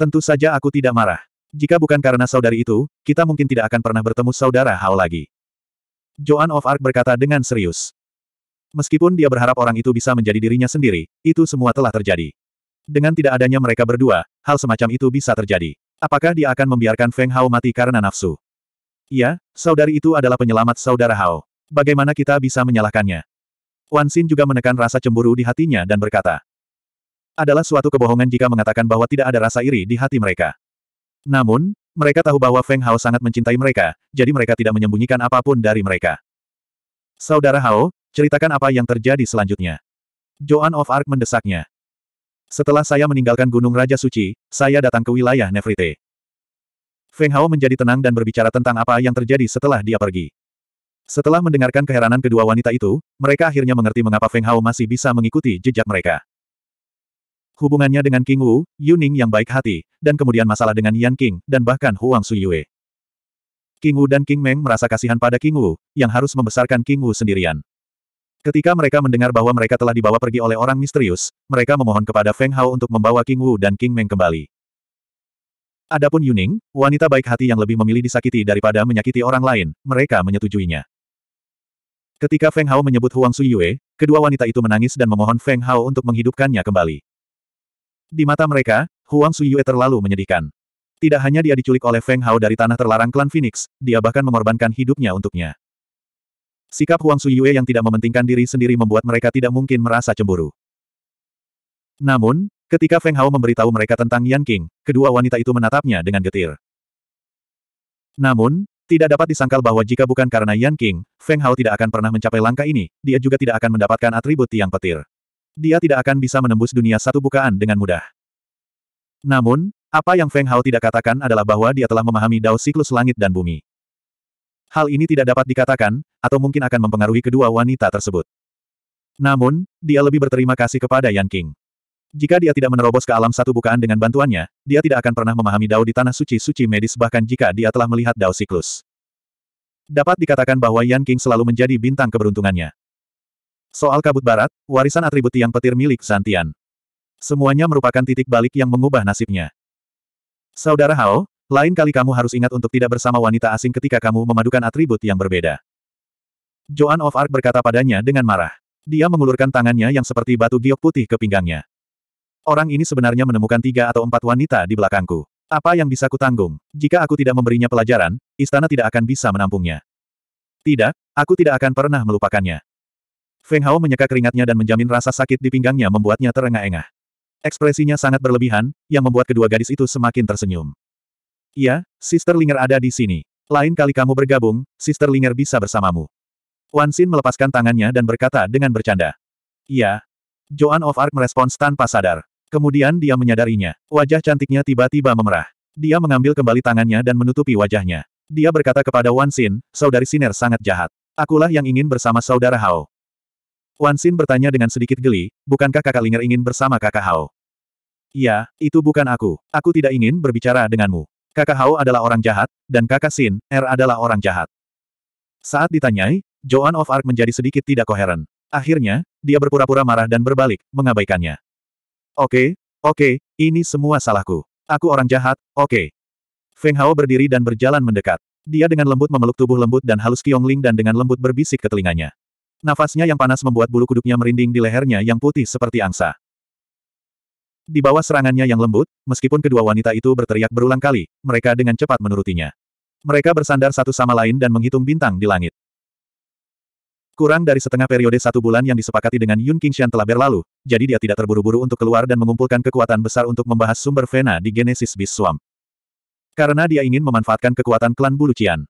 Tentu saja aku tidak marah. Jika bukan karena saudari itu, kita mungkin tidak akan pernah bertemu saudara Hao lagi. Joan of Arc berkata dengan serius. Meskipun dia berharap orang itu bisa menjadi dirinya sendiri, itu semua telah terjadi. Dengan tidak adanya mereka berdua, hal semacam itu bisa terjadi. Apakah dia akan membiarkan Feng Hao mati karena nafsu? Ya, saudari itu adalah penyelamat saudara Hao. Bagaimana kita bisa menyalahkannya? Wan Xin juga menekan rasa cemburu di hatinya dan berkata, adalah suatu kebohongan jika mengatakan bahwa tidak ada rasa iri di hati mereka. Namun, mereka tahu bahwa Feng Hao sangat mencintai mereka, jadi mereka tidak menyembunyikan apapun dari mereka. Saudara Hao, Ceritakan apa yang terjadi selanjutnya. Joan of Arc mendesaknya. Setelah saya meninggalkan Gunung Raja Suci, saya datang ke wilayah Nefrite. Feng Hao menjadi tenang dan berbicara tentang apa yang terjadi setelah dia pergi. Setelah mendengarkan keheranan kedua wanita itu, mereka akhirnya mengerti mengapa Feng Hao masih bisa mengikuti jejak mereka. Hubungannya dengan King Wu, Yuning yang baik hati, dan kemudian masalah dengan Yan King, dan bahkan Huang Su Yue. King Wu dan King Meng merasa kasihan pada King Wu, yang harus membesarkan King Wu sendirian. Ketika mereka mendengar bahwa mereka telah dibawa pergi oleh orang misterius, mereka memohon kepada Feng Hao untuk membawa King Wu dan King Meng kembali. Adapun Yuning, wanita baik hati yang lebih memilih disakiti daripada menyakiti orang lain, mereka menyetujuinya. Ketika Feng Hao menyebut Huang Su Yue, kedua wanita itu menangis dan memohon Feng Hao untuk menghidupkannya kembali. Di mata mereka, Huang Su Yue terlalu menyedihkan. Tidak hanya dia diculik oleh Feng Hao dari tanah terlarang klan Phoenix, dia bahkan mengorbankan hidupnya untuknya. Sikap Huang Suyue yang tidak mementingkan diri sendiri membuat mereka tidak mungkin merasa cemburu. Namun, ketika Feng Hao memberitahu mereka tentang Yan King, kedua wanita itu menatapnya dengan getir. Namun, tidak dapat disangkal bahwa jika bukan karena Yan King, Feng Hao tidak akan pernah mencapai langkah ini, dia juga tidak akan mendapatkan atribut tiang petir. Dia tidak akan bisa menembus dunia satu bukaan dengan mudah. Namun, apa yang Feng Hao tidak katakan adalah bahwa dia telah memahami dao siklus langit dan bumi. Hal ini tidak dapat dikatakan, atau mungkin akan mempengaruhi kedua wanita tersebut. Namun, dia lebih berterima kasih kepada Yan King. Jika dia tidak menerobos ke alam satu bukaan dengan bantuannya, dia tidak akan pernah memahami Dao di tanah suci-suci medis bahkan jika dia telah melihat Dao siklus. Dapat dikatakan bahwa Yan King selalu menjadi bintang keberuntungannya. Soal kabut barat, warisan atribut yang petir milik Santian. Semuanya merupakan titik balik yang mengubah nasibnya. Saudara Hao, lain kali kamu harus ingat untuk tidak bersama wanita asing ketika kamu memadukan atribut yang berbeda. Joan of Arc berkata padanya dengan marah. Dia mengulurkan tangannya yang seperti batu giok putih ke pinggangnya. Orang ini sebenarnya menemukan tiga atau empat wanita di belakangku. Apa yang bisa kutanggung? Jika aku tidak memberinya pelajaran, istana tidak akan bisa menampungnya. Tidak, aku tidak akan pernah melupakannya. Feng Hao menyeka keringatnya dan menjamin rasa sakit di pinggangnya membuatnya terengah-engah. Ekspresinya sangat berlebihan, yang membuat kedua gadis itu semakin tersenyum. Iya, Sister Linger ada di sini. Lain kali kamu bergabung, Sister Linger bisa bersamamu. Wan Xin melepaskan tangannya dan berkata dengan bercanda. Iya. Joan of Arc merespons tanpa sadar. Kemudian dia menyadarinya. Wajah cantiknya tiba-tiba memerah. Dia mengambil kembali tangannya dan menutupi wajahnya. Dia berkata kepada Wan Xin, saudari Siner sangat jahat. Akulah yang ingin bersama saudara Hao. Wan Xin bertanya dengan sedikit geli, bukankah kakak Linger ingin bersama kakak Hao? Iya, itu bukan aku. Aku tidak ingin berbicara denganmu. Kakak Hao adalah orang jahat, dan kakak Sin, Er adalah orang jahat. Saat ditanyai, Joan of Arc menjadi sedikit tidak koheren. Akhirnya, dia berpura-pura marah dan berbalik, mengabaikannya. Oke, okay, oke, okay, ini semua salahku. Aku orang jahat, oke. Okay. Feng Hao berdiri dan berjalan mendekat. Dia dengan lembut memeluk tubuh lembut dan halus Ling dan dengan lembut berbisik ke telinganya. Nafasnya yang panas membuat bulu kuduknya merinding di lehernya yang putih seperti angsa. Di bawah serangannya yang lembut, meskipun kedua wanita itu berteriak berulang kali, mereka dengan cepat menurutinya. Mereka bersandar satu sama lain dan menghitung bintang di langit. Kurang dari setengah periode satu bulan yang disepakati dengan Yun Qingxian telah berlalu, jadi dia tidak terburu-buru untuk keluar dan mengumpulkan kekuatan besar untuk membahas sumber Vena di Genesis Beast Swamp. Karena dia ingin memanfaatkan kekuatan klan Bulucian.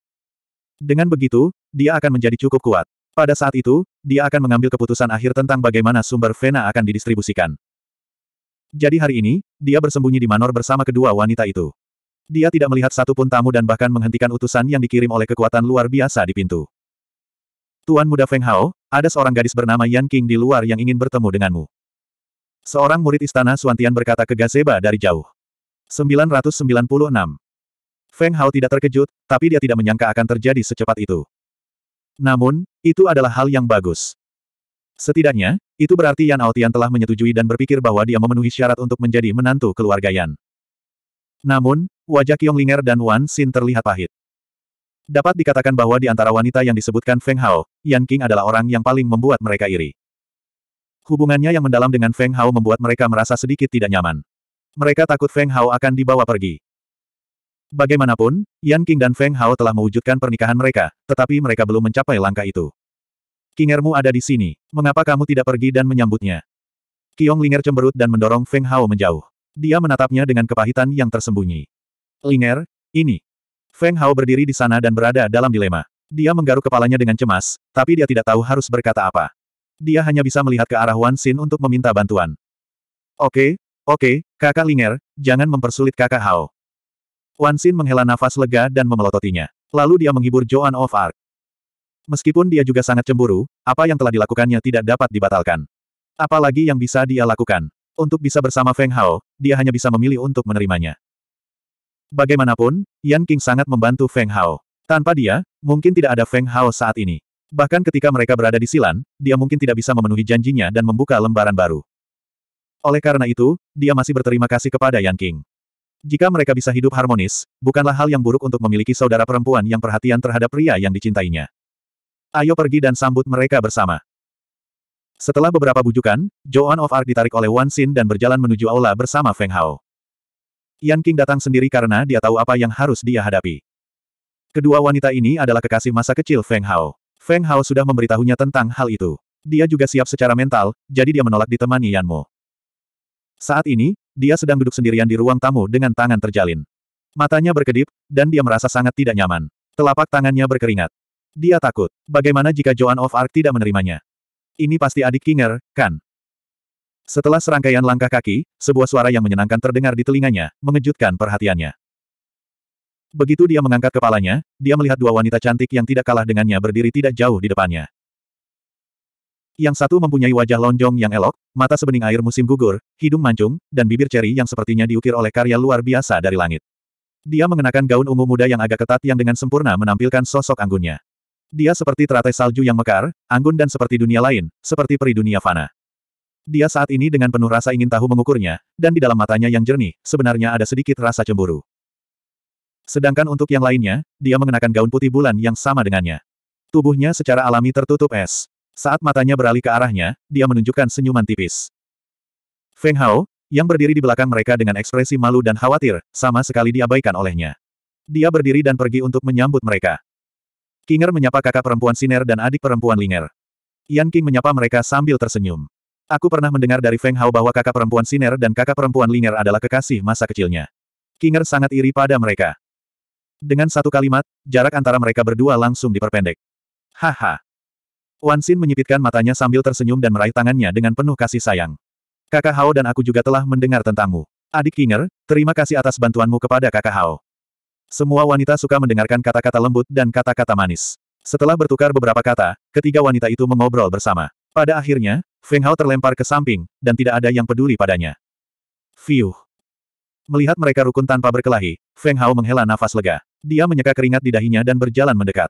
Dengan begitu, dia akan menjadi cukup kuat. Pada saat itu, dia akan mengambil keputusan akhir tentang bagaimana sumber Vena akan didistribusikan. Jadi hari ini, dia bersembunyi di manor bersama kedua wanita itu. Dia tidak melihat satupun tamu dan bahkan menghentikan utusan yang dikirim oleh kekuatan luar biasa di pintu. Tuan muda Feng Hao, ada seorang gadis bernama Yan King di luar yang ingin bertemu denganmu. Seorang murid istana Suantian berkata ke Gazeba dari jauh. 996. Feng Hao tidak terkejut, tapi dia tidak menyangka akan terjadi secepat itu. Namun, itu adalah hal yang bagus. Setidaknya, itu berarti Yan Aotian telah menyetujui dan berpikir bahwa dia memenuhi syarat untuk menjadi menantu keluarga Yan. Namun, wajah Qiong Linger dan Wan Xin terlihat pahit. Dapat dikatakan bahwa di antara wanita yang disebutkan Feng Hao, Yan King adalah orang yang paling membuat mereka iri. Hubungannya yang mendalam dengan Feng Hao membuat mereka merasa sedikit tidak nyaman. Mereka takut Feng Hao akan dibawa pergi. Bagaimanapun, Yan King dan Feng Hao telah mewujudkan pernikahan mereka, tetapi mereka belum mencapai langkah itu. Kingermu ada di sini. Mengapa kamu tidak pergi dan menyambutnya? Kiong Linger cemberut dan mendorong Feng Hao menjauh. Dia menatapnya dengan kepahitan yang tersembunyi. Linger, ini. Feng Hao berdiri di sana dan berada dalam dilema. Dia menggaruk kepalanya dengan cemas, tapi dia tidak tahu harus berkata apa. Dia hanya bisa melihat ke arah Wan Xin untuk meminta bantuan. Oke, oke, kakak Linger, jangan mempersulit kakak Hao. Wan Xin menghela nafas lega dan memelototinya. Lalu dia menghibur Joan of Arc. Meskipun dia juga sangat cemburu, apa yang telah dilakukannya tidak dapat dibatalkan. Apalagi yang bisa dia lakukan. Untuk bisa bersama Feng Hao, dia hanya bisa memilih untuk menerimanya. Bagaimanapun, Yan King sangat membantu Feng Hao. Tanpa dia, mungkin tidak ada Feng Hao saat ini. Bahkan ketika mereka berada di Silan, dia mungkin tidak bisa memenuhi janjinya dan membuka lembaran baru. Oleh karena itu, dia masih berterima kasih kepada Yan King. Jika mereka bisa hidup harmonis, bukanlah hal yang buruk untuk memiliki saudara perempuan yang perhatian terhadap pria yang dicintainya ayo pergi dan sambut mereka bersama. Setelah beberapa bujukan, Joan of Arc ditarik oleh Wan Xin dan berjalan menuju aula bersama Feng Hao. Yan King datang sendiri karena dia tahu apa yang harus dia hadapi. Kedua wanita ini adalah kekasih masa kecil Feng Hao. Feng Hao sudah memberitahunya tentang hal itu. Dia juga siap secara mental, jadi dia menolak ditemani Yan Mo. Saat ini, dia sedang duduk sendirian di ruang tamu dengan tangan terjalin. Matanya berkedip, dan dia merasa sangat tidak nyaman. Telapak tangannya berkeringat. Dia takut. Bagaimana jika Joan of Arc tidak menerimanya? Ini pasti adik Kinger, kan? Setelah serangkaian langkah kaki, sebuah suara yang menyenangkan terdengar di telinganya, mengejutkan perhatiannya. Begitu dia mengangkat kepalanya, dia melihat dua wanita cantik yang tidak kalah dengannya berdiri tidak jauh di depannya. Yang satu mempunyai wajah lonjong yang elok, mata sebening air musim gugur, hidung mancung, dan bibir ceri yang sepertinya diukir oleh karya luar biasa dari langit. Dia mengenakan gaun ungu muda yang agak ketat yang dengan sempurna menampilkan sosok anggunnya. Dia seperti teratai salju yang mekar, anggun dan seperti dunia lain, seperti peri dunia fana. Dia saat ini dengan penuh rasa ingin tahu mengukurnya, dan di dalam matanya yang jernih, sebenarnya ada sedikit rasa cemburu. Sedangkan untuk yang lainnya, dia mengenakan gaun putih bulan yang sama dengannya. Tubuhnya secara alami tertutup es. Saat matanya beralih ke arahnya, dia menunjukkan senyuman tipis. Feng Hao, yang berdiri di belakang mereka dengan ekspresi malu dan khawatir, sama sekali diabaikan olehnya. Dia berdiri dan pergi untuk menyambut mereka. Kinger menyapa kakak perempuan Siner dan adik perempuan Linger. Yan King menyapa mereka sambil tersenyum. Aku pernah mendengar dari Feng Hao bahwa kakak perempuan Siner dan kakak perempuan Linger adalah kekasih masa kecilnya. Kinger sangat iri pada mereka. Dengan satu kalimat, jarak antara mereka berdua langsung diperpendek. Haha. Wan Xin menyipitkan matanya sambil tersenyum dan meraih tangannya dengan penuh kasih sayang. Kakak Hao dan aku juga telah mendengar tentangmu. Adik Kinger, terima kasih atas bantuanmu kepada kakak Hao. Semua wanita suka mendengarkan kata-kata lembut dan kata-kata manis. Setelah bertukar beberapa kata, ketiga wanita itu mengobrol bersama. Pada akhirnya, Feng Hao terlempar ke samping, dan tidak ada yang peduli padanya. Fiuh. Melihat mereka rukun tanpa berkelahi, Feng Hao menghela nafas lega. Dia menyeka keringat di dahinya dan berjalan mendekat.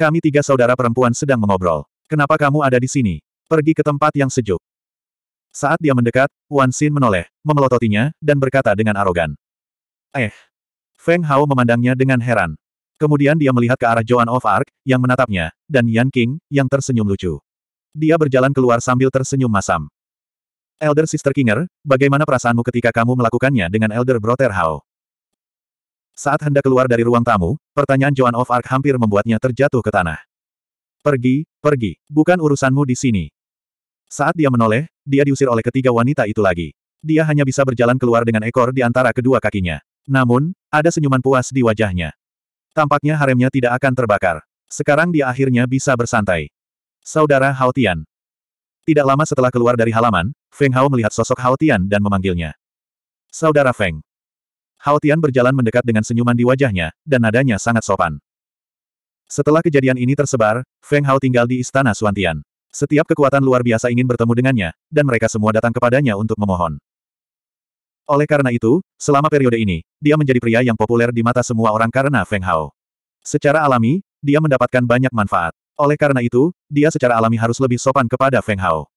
Kami tiga saudara perempuan sedang mengobrol. Kenapa kamu ada di sini? Pergi ke tempat yang sejuk. Saat dia mendekat, Wan Xin menoleh, memelototinya, dan berkata dengan arogan. Eh, Feng Hao memandangnya dengan heran. Kemudian dia melihat ke arah Joan of Arc, yang menatapnya, dan Yan King, yang tersenyum lucu. Dia berjalan keluar sambil tersenyum masam. Elder Sister Kinger, bagaimana perasaanmu ketika kamu melakukannya dengan Elder Brother Hao? Saat hendak keluar dari ruang tamu, pertanyaan Joan of Arc hampir membuatnya terjatuh ke tanah. Pergi, pergi, bukan urusanmu di sini. Saat dia menoleh, dia diusir oleh ketiga wanita itu lagi. Dia hanya bisa berjalan keluar dengan ekor di antara kedua kakinya. Namun, ada senyuman puas di wajahnya. Tampaknya haremnya tidak akan terbakar. Sekarang dia akhirnya bisa bersantai. Saudara Haotian. Tidak lama setelah keluar dari halaman, Feng Hao melihat sosok Haotian dan memanggilnya. Saudara Feng. Haotian berjalan mendekat dengan senyuman di wajahnya, dan nadanya sangat sopan. Setelah kejadian ini tersebar, Feng Hao tinggal di istana Suantian. Setiap kekuatan luar biasa ingin bertemu dengannya, dan mereka semua datang kepadanya untuk memohon. Oleh karena itu, selama periode ini, dia menjadi pria yang populer di mata semua orang karena Feng Hao. Secara alami, dia mendapatkan banyak manfaat. Oleh karena itu, dia secara alami harus lebih sopan kepada Feng Hao.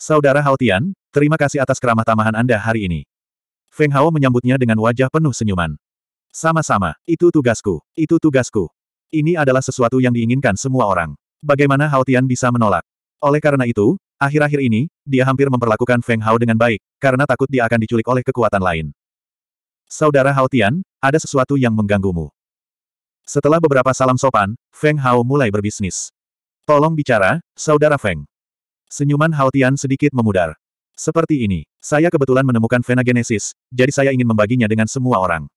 Saudara Hao Tian, terima kasih atas keramah tamahan Anda hari ini. Feng Hao menyambutnya dengan wajah penuh senyuman. Sama-sama, itu tugasku, itu tugasku. Ini adalah sesuatu yang diinginkan semua orang. Bagaimana Hao Tian bisa menolak? Oleh karena itu, Akhir-akhir ini, dia hampir memperlakukan Feng Hao dengan baik, karena takut dia akan diculik oleh kekuatan lain. Saudara Hao Tian, ada sesuatu yang mengganggumu. Setelah beberapa salam sopan, Feng Hao mulai berbisnis. Tolong bicara, Saudara Feng. Senyuman Hao Tian sedikit memudar. Seperti ini, saya kebetulan menemukan Venagenesis, jadi saya ingin membaginya dengan semua orang.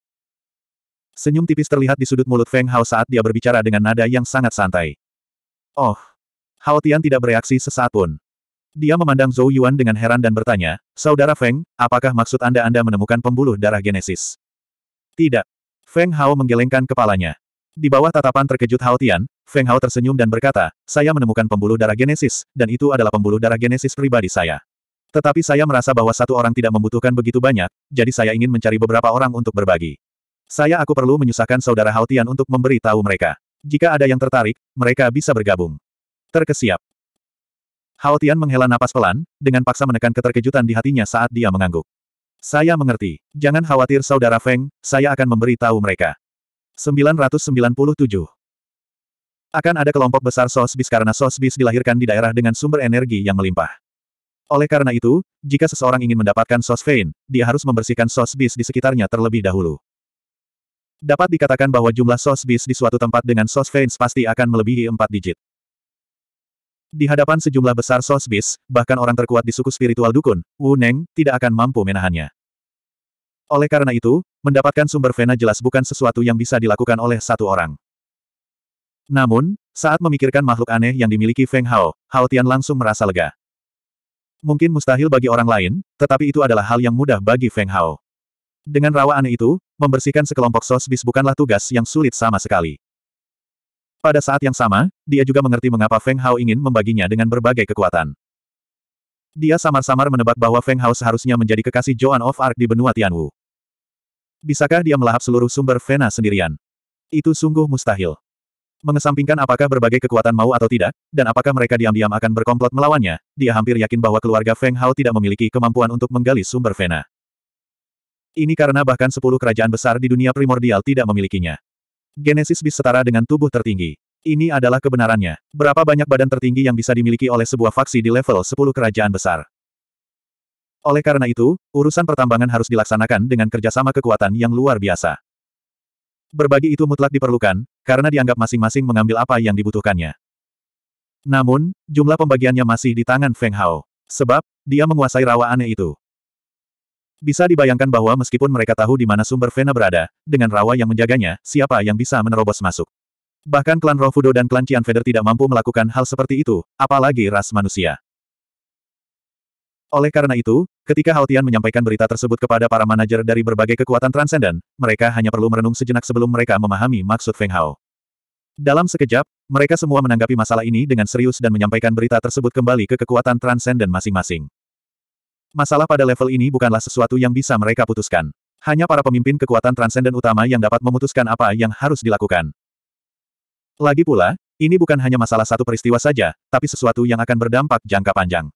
Senyum tipis terlihat di sudut mulut Feng Hao saat dia berbicara dengan nada yang sangat santai. Oh. Hao Tian tidak bereaksi sesaat pun. Dia memandang Zhou Yuan dengan heran dan bertanya, Saudara Feng, apakah maksud Anda Anda menemukan pembuluh darah genesis? Tidak. Feng Hao menggelengkan kepalanya. Di bawah tatapan terkejut Hao Tian, Feng Hao tersenyum dan berkata, saya menemukan pembuluh darah genesis, dan itu adalah pembuluh darah genesis pribadi saya. Tetapi saya merasa bahwa satu orang tidak membutuhkan begitu banyak, jadi saya ingin mencari beberapa orang untuk berbagi. Saya aku perlu menyusahkan saudara Hao Tian untuk memberi tahu mereka. Jika ada yang tertarik, mereka bisa bergabung. Terkesiap. Tian menghela napas pelan, dengan paksa menekan keterkejutan di hatinya saat dia mengangguk. Saya mengerti. Jangan khawatir saudara Feng, saya akan memberi tahu mereka. 997. Akan ada kelompok besar sosbis karena sosbis dilahirkan di daerah dengan sumber energi yang melimpah. Oleh karena itu, jika seseorang ingin mendapatkan sos vein, dia harus membersihkan sosbis di sekitarnya terlebih dahulu. Dapat dikatakan bahwa jumlah sosbis di suatu tempat dengan sos veins pasti akan melebihi empat digit. Di hadapan sejumlah besar sosbis, bahkan orang terkuat di suku spiritual dukun, Wu Neng tidak akan mampu menahannya. Oleh karena itu, mendapatkan sumber Vena jelas bukan sesuatu yang bisa dilakukan oleh satu orang. Namun, saat memikirkan makhluk aneh yang dimiliki Feng Hao, Hao Tian langsung merasa lega. Mungkin mustahil bagi orang lain, tetapi itu adalah hal yang mudah bagi Feng Hao. Dengan rawa aneh itu, membersihkan sekelompok sosbis bukanlah tugas yang sulit sama sekali. Pada saat yang sama, dia juga mengerti mengapa Feng Hao ingin membaginya dengan berbagai kekuatan. Dia samar-samar menebak bahwa Feng Hao seharusnya menjadi kekasih Joan of Arc di benua Tianwu. Bisakah dia melahap seluruh sumber Vena sendirian? Itu sungguh mustahil. Mengesampingkan apakah berbagai kekuatan mau atau tidak, dan apakah mereka diam-diam akan berkomplot melawannya, dia hampir yakin bahwa keluarga Feng Hao tidak memiliki kemampuan untuk menggali sumber Vena. Ini karena bahkan sepuluh kerajaan besar di dunia primordial tidak memilikinya. Genesis Beast setara dengan tubuh tertinggi. Ini adalah kebenarannya. Berapa banyak badan tertinggi yang bisa dimiliki oleh sebuah faksi di level 10 kerajaan besar. Oleh karena itu, urusan pertambangan harus dilaksanakan dengan kerjasama kekuatan yang luar biasa. Berbagi itu mutlak diperlukan, karena dianggap masing-masing mengambil apa yang dibutuhkannya. Namun, jumlah pembagiannya masih di tangan Feng Hao. Sebab, dia menguasai rawa aneh itu. Bisa dibayangkan bahwa meskipun mereka tahu di mana sumber Vena berada, dengan rawa yang menjaganya, siapa yang bisa menerobos masuk. Bahkan klan Rofudo dan klan Cian Feder tidak mampu melakukan hal seperti itu, apalagi ras manusia. Oleh karena itu, ketika Haotian menyampaikan berita tersebut kepada para manajer dari berbagai kekuatan transenden, mereka hanya perlu merenung sejenak sebelum mereka memahami maksud Feng Hao. Dalam sekejap, mereka semua menanggapi masalah ini dengan serius dan menyampaikan berita tersebut kembali ke kekuatan transenden masing-masing. Masalah pada level ini bukanlah sesuatu yang bisa mereka putuskan. Hanya para pemimpin kekuatan transenden utama yang dapat memutuskan apa yang harus dilakukan. Lagi pula, ini bukan hanya masalah satu peristiwa saja, tapi sesuatu yang akan berdampak jangka panjang.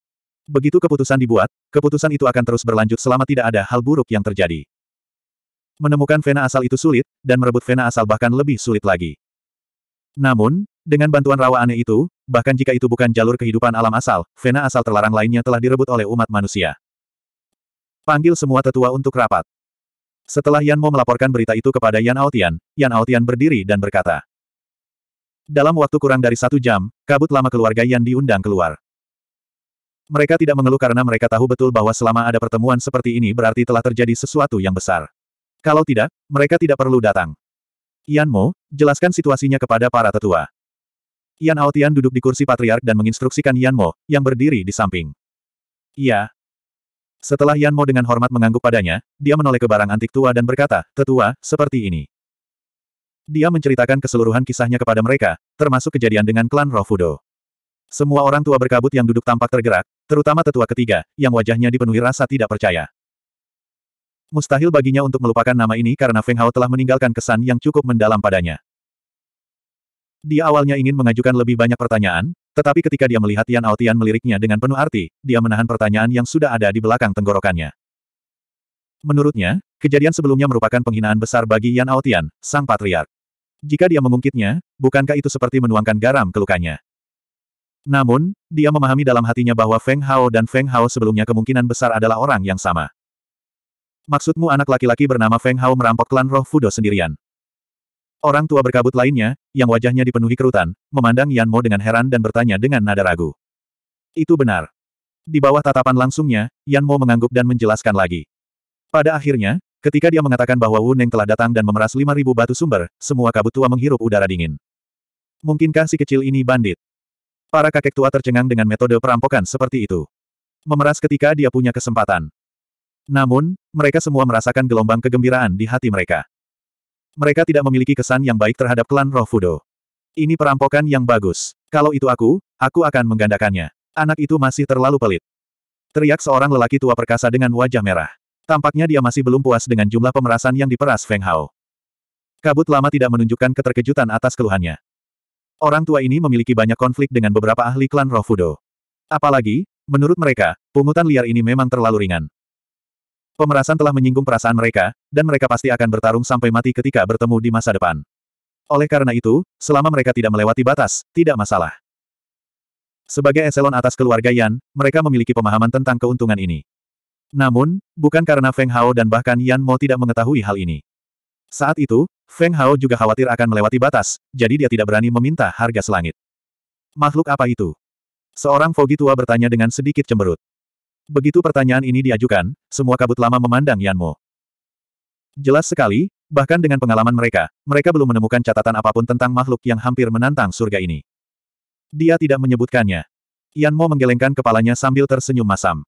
Begitu keputusan dibuat, keputusan itu akan terus berlanjut selama tidak ada hal buruk yang terjadi. Menemukan Vena asal itu sulit, dan merebut Vena asal bahkan lebih sulit lagi. Namun, dengan bantuan rawa aneh itu, bahkan jika itu bukan jalur kehidupan alam asal, Vena asal terlarang lainnya telah direbut oleh umat manusia. Panggil semua tetua untuk rapat. Setelah Yan Mo melaporkan berita itu kepada Yan Aotian, Yan Aotian berdiri dan berkata. Dalam waktu kurang dari satu jam, kabut lama keluarga Yan diundang keluar. Mereka tidak mengeluh karena mereka tahu betul bahwa selama ada pertemuan seperti ini berarti telah terjadi sesuatu yang besar. Kalau tidak, mereka tidak perlu datang. Yan Mo, jelaskan situasinya kepada para tetua. Yan Aotian duduk di kursi patriark dan menginstruksikan Yan Mo, yang berdiri di samping. Iya, setelah Yan Mo dengan hormat mengangguk padanya, dia menoleh ke barang antik tua dan berkata, tetua, seperti ini. Dia menceritakan keseluruhan kisahnya kepada mereka, termasuk kejadian dengan klan Rofudo. Semua orang tua berkabut yang duduk tampak tergerak, terutama tetua ketiga, yang wajahnya dipenuhi rasa tidak percaya. Mustahil baginya untuk melupakan nama ini karena Feng Hao telah meninggalkan kesan yang cukup mendalam padanya. Dia awalnya ingin mengajukan lebih banyak pertanyaan, tetapi ketika dia melihat Yan Aotian meliriknya dengan penuh arti, dia menahan pertanyaan yang sudah ada di belakang tenggorokannya. Menurutnya, kejadian sebelumnya merupakan penghinaan besar bagi Yan Aotian, sang patriark. Jika dia mengungkitnya, bukankah itu seperti menuangkan garam ke lukanya? Namun, dia memahami dalam hatinya bahwa Feng Hao dan Feng Hao sebelumnya kemungkinan besar adalah orang yang sama. Maksudmu anak laki-laki bernama Feng Hao merampok klan roh Fudo sendirian? Orang tua berkabut lainnya, yang wajahnya dipenuhi kerutan, memandang Yan Mo dengan heran dan bertanya dengan nada ragu. Itu benar. Di bawah tatapan langsungnya, Yan Mo mengangguk dan menjelaskan lagi. Pada akhirnya, ketika dia mengatakan bahwa Wu Neng telah datang dan memeras 5.000 batu sumber, semua kabut tua menghirup udara dingin. Mungkinkah si kecil ini bandit? Para kakek tua tercengang dengan metode perampokan seperti itu. Memeras ketika dia punya kesempatan. Namun, mereka semua merasakan gelombang kegembiraan di hati mereka mereka tidak memiliki kesan yang baik terhadap klan roh Fudo. Ini perampokan yang bagus. Kalau itu aku, aku akan menggandakannya. Anak itu masih terlalu pelit. Teriak seorang lelaki tua perkasa dengan wajah merah. Tampaknya dia masih belum puas dengan jumlah pemerasan yang diperas Feng Hao. Kabut lama tidak menunjukkan keterkejutan atas keluhannya. Orang tua ini memiliki banyak konflik dengan beberapa ahli klan roh Fudo. Apalagi, menurut mereka, pungutan liar ini memang terlalu ringan. Pemerasan telah menyinggung perasaan mereka, dan mereka pasti akan bertarung sampai mati ketika bertemu di masa depan. Oleh karena itu, selama mereka tidak melewati batas, tidak masalah. Sebagai eselon atas keluarga Yan, mereka memiliki pemahaman tentang keuntungan ini. Namun, bukan karena Feng Hao dan bahkan Yan Mo tidak mengetahui hal ini. Saat itu, Feng Hao juga khawatir akan melewati batas, jadi dia tidak berani meminta harga selangit. Makhluk apa itu? Seorang fogi tua bertanya dengan sedikit cemberut. Begitu pertanyaan ini diajukan, semua kabut lama memandang Yanmo. Jelas sekali, bahkan dengan pengalaman mereka, mereka belum menemukan catatan apapun tentang makhluk yang hampir menantang surga ini. Dia tidak menyebutkannya. Yanmo menggelengkan kepalanya sambil tersenyum masam.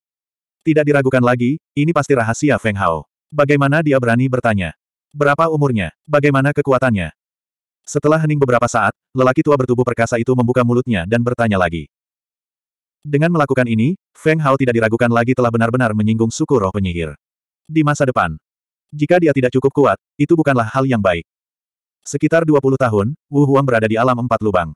Tidak diragukan lagi, ini pasti rahasia Feng Hao. Bagaimana dia berani bertanya? Berapa umurnya? Bagaimana kekuatannya? Setelah hening beberapa saat, lelaki tua bertubuh perkasa itu membuka mulutnya dan bertanya lagi. Dengan melakukan ini, Feng Hao tidak diragukan lagi telah benar-benar menyinggung suku roh penyihir. Di masa depan, jika dia tidak cukup kuat, itu bukanlah hal yang baik. Sekitar 20 tahun, Wu Huang berada di alam empat lubang.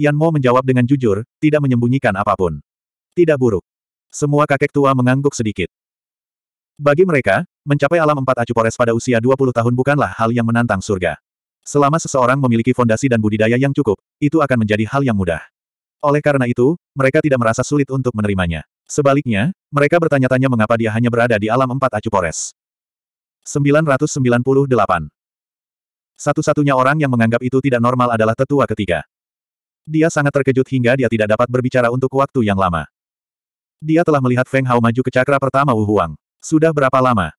Yan Mo menjawab dengan jujur, tidak menyembunyikan apapun. Tidak buruk. Semua kakek tua mengangguk sedikit. Bagi mereka, mencapai alam empat acupores pada usia 20 tahun bukanlah hal yang menantang surga. Selama seseorang memiliki fondasi dan budidaya yang cukup, itu akan menjadi hal yang mudah. Oleh karena itu, mereka tidak merasa sulit untuk menerimanya. Sebaliknya, mereka bertanya-tanya mengapa dia hanya berada di alam empat acu pores. 998. Satu-satunya orang yang menganggap itu tidak normal adalah tetua ketiga. Dia sangat terkejut hingga dia tidak dapat berbicara untuk waktu yang lama. Dia telah melihat Feng Hao maju ke cakra pertama Wu Huang. Sudah berapa lama?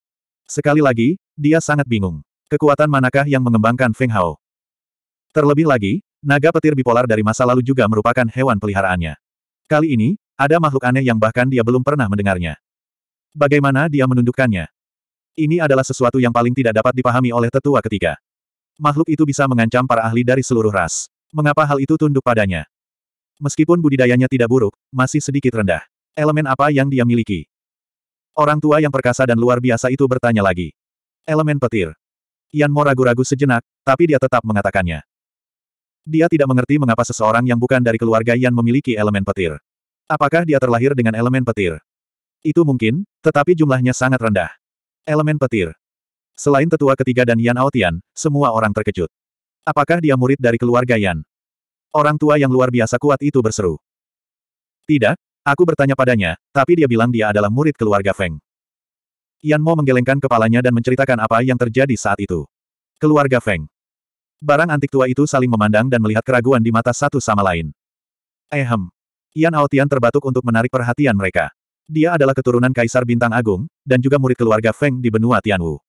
Sekali lagi, dia sangat bingung. Kekuatan manakah yang mengembangkan Feng Hao? Terlebih lagi, Naga petir bipolar dari masa lalu juga merupakan hewan peliharaannya. Kali ini, ada makhluk aneh yang bahkan dia belum pernah mendengarnya. Bagaimana dia menundukkannya? Ini adalah sesuatu yang paling tidak dapat dipahami oleh tetua ketiga. Makhluk itu bisa mengancam para ahli dari seluruh ras. Mengapa hal itu tunduk padanya? Meskipun budidayanya tidak buruk, masih sedikit rendah. Elemen apa yang dia miliki? Orang tua yang perkasa dan luar biasa itu bertanya lagi. Elemen petir. Yan Mo ragu-ragu sejenak, tapi dia tetap mengatakannya. Dia tidak mengerti mengapa seseorang yang bukan dari keluarga Yan memiliki elemen petir. Apakah dia terlahir dengan elemen petir? Itu mungkin, tetapi jumlahnya sangat rendah. Elemen petir. Selain tetua ketiga dan Yan Aotian, semua orang terkejut. Apakah dia murid dari keluarga Yan? Orang tua yang luar biasa kuat itu berseru. Tidak, aku bertanya padanya, tapi dia bilang dia adalah murid keluarga Feng. Yan Mo menggelengkan kepalanya dan menceritakan apa yang terjadi saat itu. Keluarga Feng. Barang antik tua itu saling memandang dan melihat keraguan di mata satu sama lain. Ehem. Yan Aotian terbatuk untuk menarik perhatian mereka. Dia adalah keturunan Kaisar Bintang Agung, dan juga murid keluarga Feng di benua Tianwu.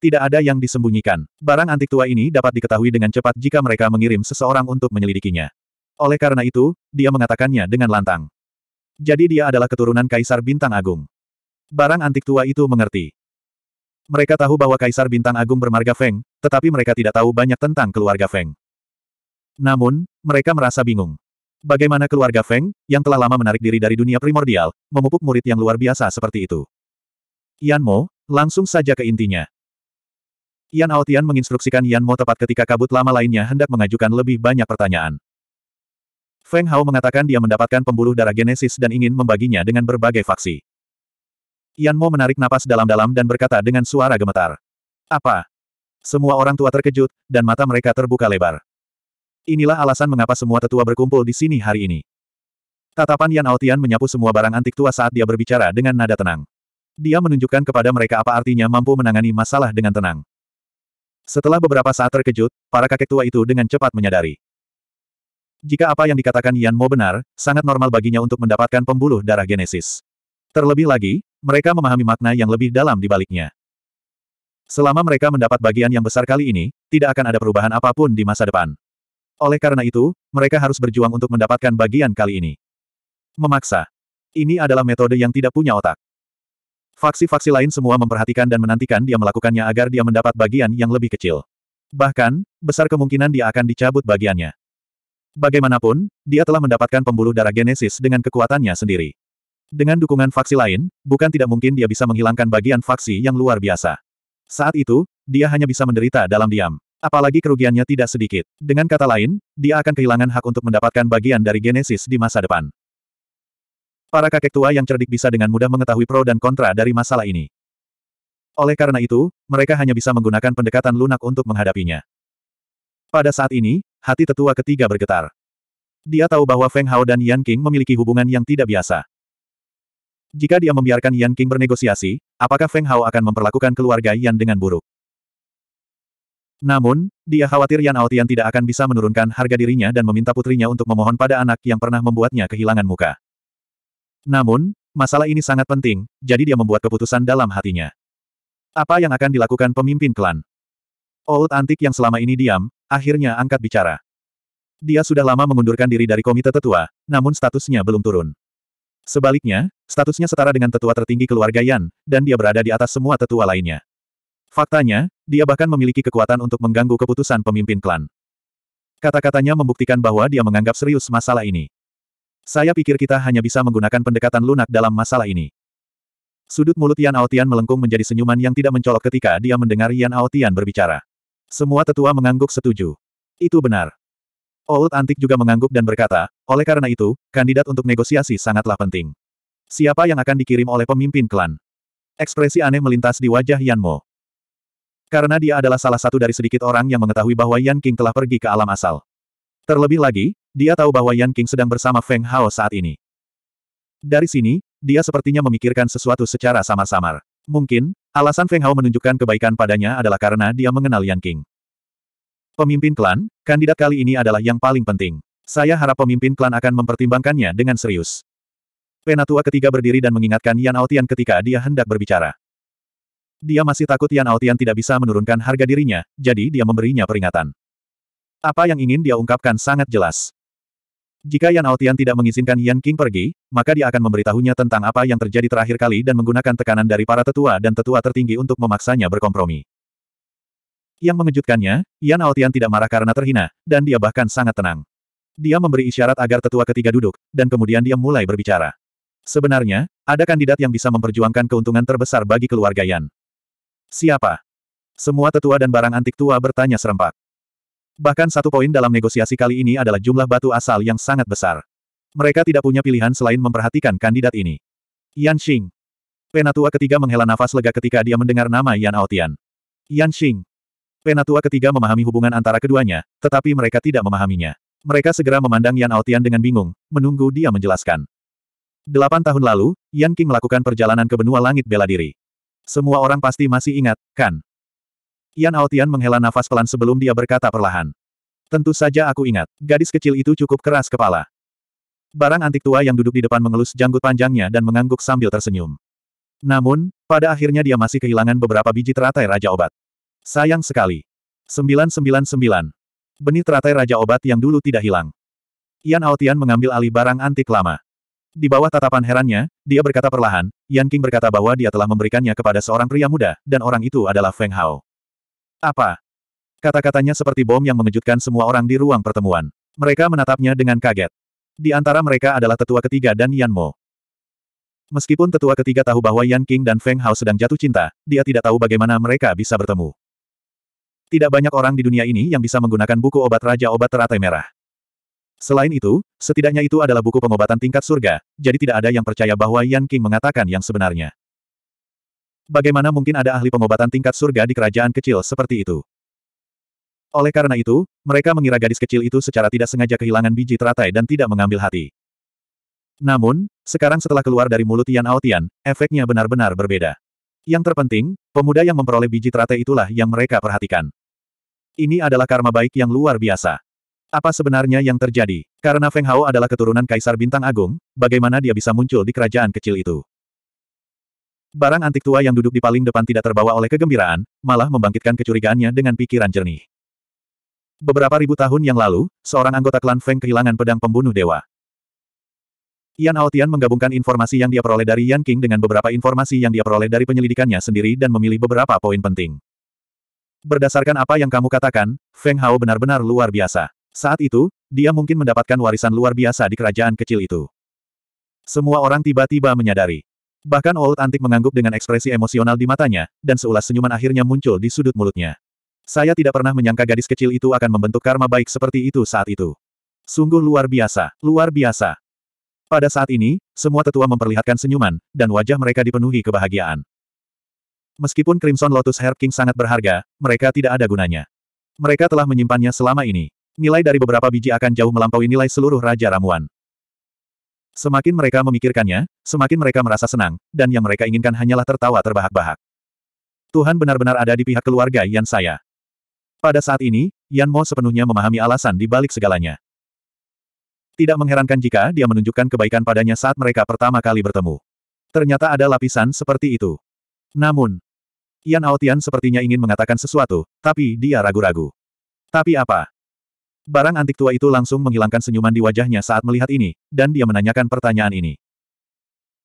Tidak ada yang disembunyikan. Barang antik tua ini dapat diketahui dengan cepat jika mereka mengirim seseorang untuk menyelidikinya. Oleh karena itu, dia mengatakannya dengan lantang. Jadi dia adalah keturunan Kaisar Bintang Agung. Barang antik tua itu mengerti. Mereka tahu bahwa Kaisar Bintang Agung bermarga Feng, tetapi mereka tidak tahu banyak tentang keluarga Feng. Namun, mereka merasa bingung. Bagaimana keluarga Feng, yang telah lama menarik diri dari dunia primordial, memupuk murid yang luar biasa seperti itu? Yan Mo, langsung saja ke intinya. Yan Aotian menginstruksikan Yan Mo tepat ketika kabut lama lainnya hendak mengajukan lebih banyak pertanyaan. Feng Hao mengatakan dia mendapatkan pembuluh darah genesis dan ingin membaginya dengan berbagai faksi. Yan Mo menarik napas dalam-dalam dan berkata dengan suara gemetar. Apa? Semua orang tua terkejut, dan mata mereka terbuka lebar. Inilah alasan mengapa semua tetua berkumpul di sini hari ini. Tatapan Yan Altian menyapu semua barang antik tua saat dia berbicara dengan nada tenang. Dia menunjukkan kepada mereka apa artinya mampu menangani masalah dengan tenang. Setelah beberapa saat terkejut, para kakek tua itu dengan cepat menyadari. Jika apa yang dikatakan Yan Mo benar, sangat normal baginya untuk mendapatkan pembuluh darah genesis. Terlebih lagi, mereka memahami makna yang lebih dalam di baliknya. Selama mereka mendapat bagian yang besar kali ini, tidak akan ada perubahan apapun di masa depan. Oleh karena itu, mereka harus berjuang untuk mendapatkan bagian kali ini. Memaksa. Ini adalah metode yang tidak punya otak. Faksi-faksi lain semua memperhatikan dan menantikan dia melakukannya agar dia mendapat bagian yang lebih kecil. Bahkan, besar kemungkinan dia akan dicabut bagiannya. Bagaimanapun, dia telah mendapatkan pembuluh darah genesis dengan kekuatannya sendiri. Dengan dukungan faksi lain, bukan tidak mungkin dia bisa menghilangkan bagian faksi yang luar biasa. Saat itu, dia hanya bisa menderita dalam diam. Apalagi kerugiannya tidak sedikit. Dengan kata lain, dia akan kehilangan hak untuk mendapatkan bagian dari Genesis di masa depan. Para kakek tua yang cerdik bisa dengan mudah mengetahui pro dan kontra dari masalah ini. Oleh karena itu, mereka hanya bisa menggunakan pendekatan lunak untuk menghadapinya. Pada saat ini, hati tetua ketiga bergetar. Dia tahu bahwa Feng Hao dan Yan King memiliki hubungan yang tidak biasa. Jika dia membiarkan Yan King bernegosiasi, apakah Feng Hao akan memperlakukan keluarga Yan dengan buruk? Namun, dia khawatir Yan Aotian tidak akan bisa menurunkan harga dirinya dan meminta putrinya untuk memohon pada anak yang pernah membuatnya kehilangan muka. Namun, masalah ini sangat penting, jadi dia membuat keputusan dalam hatinya. Apa yang akan dilakukan pemimpin klan? Old Antik yang selama ini diam, akhirnya angkat bicara. Dia sudah lama mengundurkan diri dari komite tetua, namun statusnya belum turun. Sebaliknya, Statusnya setara dengan tetua tertinggi keluarga Yan, dan dia berada di atas semua tetua lainnya. Faktanya, dia bahkan memiliki kekuatan untuk mengganggu keputusan pemimpin klan. Kata-katanya membuktikan bahwa dia menganggap serius masalah ini. Saya pikir kita hanya bisa menggunakan pendekatan lunak dalam masalah ini. Sudut mulut Yan Aotian melengkung menjadi senyuman yang tidak mencolok ketika dia mendengar Yan Aotian berbicara. Semua tetua mengangguk setuju. Itu benar. Old Antik juga mengangguk dan berkata, oleh karena itu, kandidat untuk negosiasi sangatlah penting. Siapa yang akan dikirim oleh pemimpin klan? Ekspresi aneh melintas di wajah Yan Mo. Karena dia adalah salah satu dari sedikit orang yang mengetahui bahwa Yan King telah pergi ke alam asal. Terlebih lagi, dia tahu bahwa Yan King sedang bersama Feng Hao saat ini. Dari sini, dia sepertinya memikirkan sesuatu secara samar-samar. Mungkin, alasan Feng Hao menunjukkan kebaikan padanya adalah karena dia mengenal Yan King. Pemimpin klan, kandidat kali ini adalah yang paling penting. Saya harap pemimpin klan akan mempertimbangkannya dengan serius. Penatua ketiga berdiri dan mengingatkan Yan Aotian ketika dia hendak berbicara. Dia masih takut Yan Aotian tidak bisa menurunkan harga dirinya, jadi dia memberinya peringatan. Apa yang ingin dia ungkapkan sangat jelas. Jika Yan Aotian tidak mengizinkan Yan King pergi, maka dia akan memberitahunya tentang apa yang terjadi terakhir kali dan menggunakan tekanan dari para tetua dan tetua tertinggi untuk memaksanya berkompromi. Yang mengejutkannya, Yan Aotian tidak marah karena terhina, dan dia bahkan sangat tenang. Dia memberi isyarat agar tetua ketiga duduk, dan kemudian dia mulai berbicara. Sebenarnya, ada kandidat yang bisa memperjuangkan keuntungan terbesar bagi keluarga Yan. Siapa? Semua tetua dan barang antik tua bertanya serempak. Bahkan satu poin dalam negosiasi kali ini adalah jumlah batu asal yang sangat besar. Mereka tidak punya pilihan selain memperhatikan kandidat ini. Yan Xing. Penatua ketiga menghela nafas lega ketika dia mendengar nama Yan Aotian. Yan Xing. Penatua ketiga memahami hubungan antara keduanya, tetapi mereka tidak memahaminya. Mereka segera memandang Yan Aotian dengan bingung, menunggu dia menjelaskan. Delapan tahun lalu, Yan King melakukan perjalanan ke benua langit bela diri. Semua orang pasti masih ingat, kan? Yan Aotian menghela nafas pelan sebelum dia berkata perlahan. Tentu saja aku ingat, gadis kecil itu cukup keras kepala. Barang antik tua yang duduk di depan mengelus janggut panjangnya dan mengangguk sambil tersenyum. Namun, pada akhirnya dia masih kehilangan beberapa biji teratai Raja Obat. Sayang sekali. 999. Benih teratai Raja Obat yang dulu tidak hilang. Yan Aotian mengambil alih barang antik lama. Di bawah tatapan herannya, dia berkata perlahan, Yan King berkata bahwa dia telah memberikannya kepada seorang pria muda, dan orang itu adalah Feng Hao. Apa? Kata-katanya seperti bom yang mengejutkan semua orang di ruang pertemuan. Mereka menatapnya dengan kaget. Di antara mereka adalah tetua ketiga dan Yan Mo. Meskipun tetua ketiga tahu bahwa Yan King dan Feng Hao sedang jatuh cinta, dia tidak tahu bagaimana mereka bisa bertemu. Tidak banyak orang di dunia ini yang bisa menggunakan buku obat Raja Obat Teratai Merah. Selain itu, setidaknya itu adalah buku pengobatan tingkat surga, jadi tidak ada yang percaya bahwa Yan King mengatakan yang sebenarnya. Bagaimana mungkin ada ahli pengobatan tingkat surga di kerajaan kecil seperti itu? Oleh karena itu, mereka mengira gadis kecil itu secara tidak sengaja kehilangan biji teratai dan tidak mengambil hati. Namun, sekarang setelah keluar dari mulut Yan Aotian, efeknya benar-benar berbeda. Yang terpenting, pemuda yang memperoleh biji teratai itulah yang mereka perhatikan. Ini adalah karma baik yang luar biasa. Apa sebenarnya yang terjadi? Karena Feng Hao adalah keturunan Kaisar Bintang Agung, bagaimana dia bisa muncul di kerajaan kecil itu? Barang antik tua yang duduk di paling depan tidak terbawa oleh kegembiraan, malah membangkitkan kecurigaannya dengan pikiran jernih. Beberapa ribu tahun yang lalu, seorang anggota klan Feng kehilangan pedang pembunuh dewa. Yan Aotian menggabungkan informasi yang dia peroleh dari Yan King dengan beberapa informasi yang dia peroleh dari penyelidikannya sendiri dan memilih beberapa poin penting. Berdasarkan apa yang kamu katakan, Feng Hao benar-benar luar biasa. Saat itu, dia mungkin mendapatkan warisan luar biasa di kerajaan kecil itu. Semua orang tiba-tiba menyadari. Bahkan Old Antik mengangguk dengan ekspresi emosional di matanya, dan seulas senyuman akhirnya muncul di sudut mulutnya. Saya tidak pernah menyangka gadis kecil itu akan membentuk karma baik seperti itu saat itu. Sungguh luar biasa, luar biasa. Pada saat ini, semua tetua memperlihatkan senyuman, dan wajah mereka dipenuhi kebahagiaan. Meskipun Crimson Lotus Herb King sangat berharga, mereka tidak ada gunanya. Mereka telah menyimpannya selama ini nilai dari beberapa biji akan jauh melampaui nilai seluruh Raja Ramuan. Semakin mereka memikirkannya, semakin mereka merasa senang, dan yang mereka inginkan hanyalah tertawa terbahak-bahak. Tuhan benar-benar ada di pihak keluarga Yan saya. Pada saat ini, Yan Mo sepenuhnya memahami alasan di balik segalanya. Tidak mengherankan jika dia menunjukkan kebaikan padanya saat mereka pertama kali bertemu. Ternyata ada lapisan seperti itu. Namun, Yan Aotian sepertinya ingin mengatakan sesuatu, tapi dia ragu-ragu. Tapi apa? Barang antik tua itu langsung menghilangkan senyuman di wajahnya saat melihat ini, dan dia menanyakan pertanyaan ini.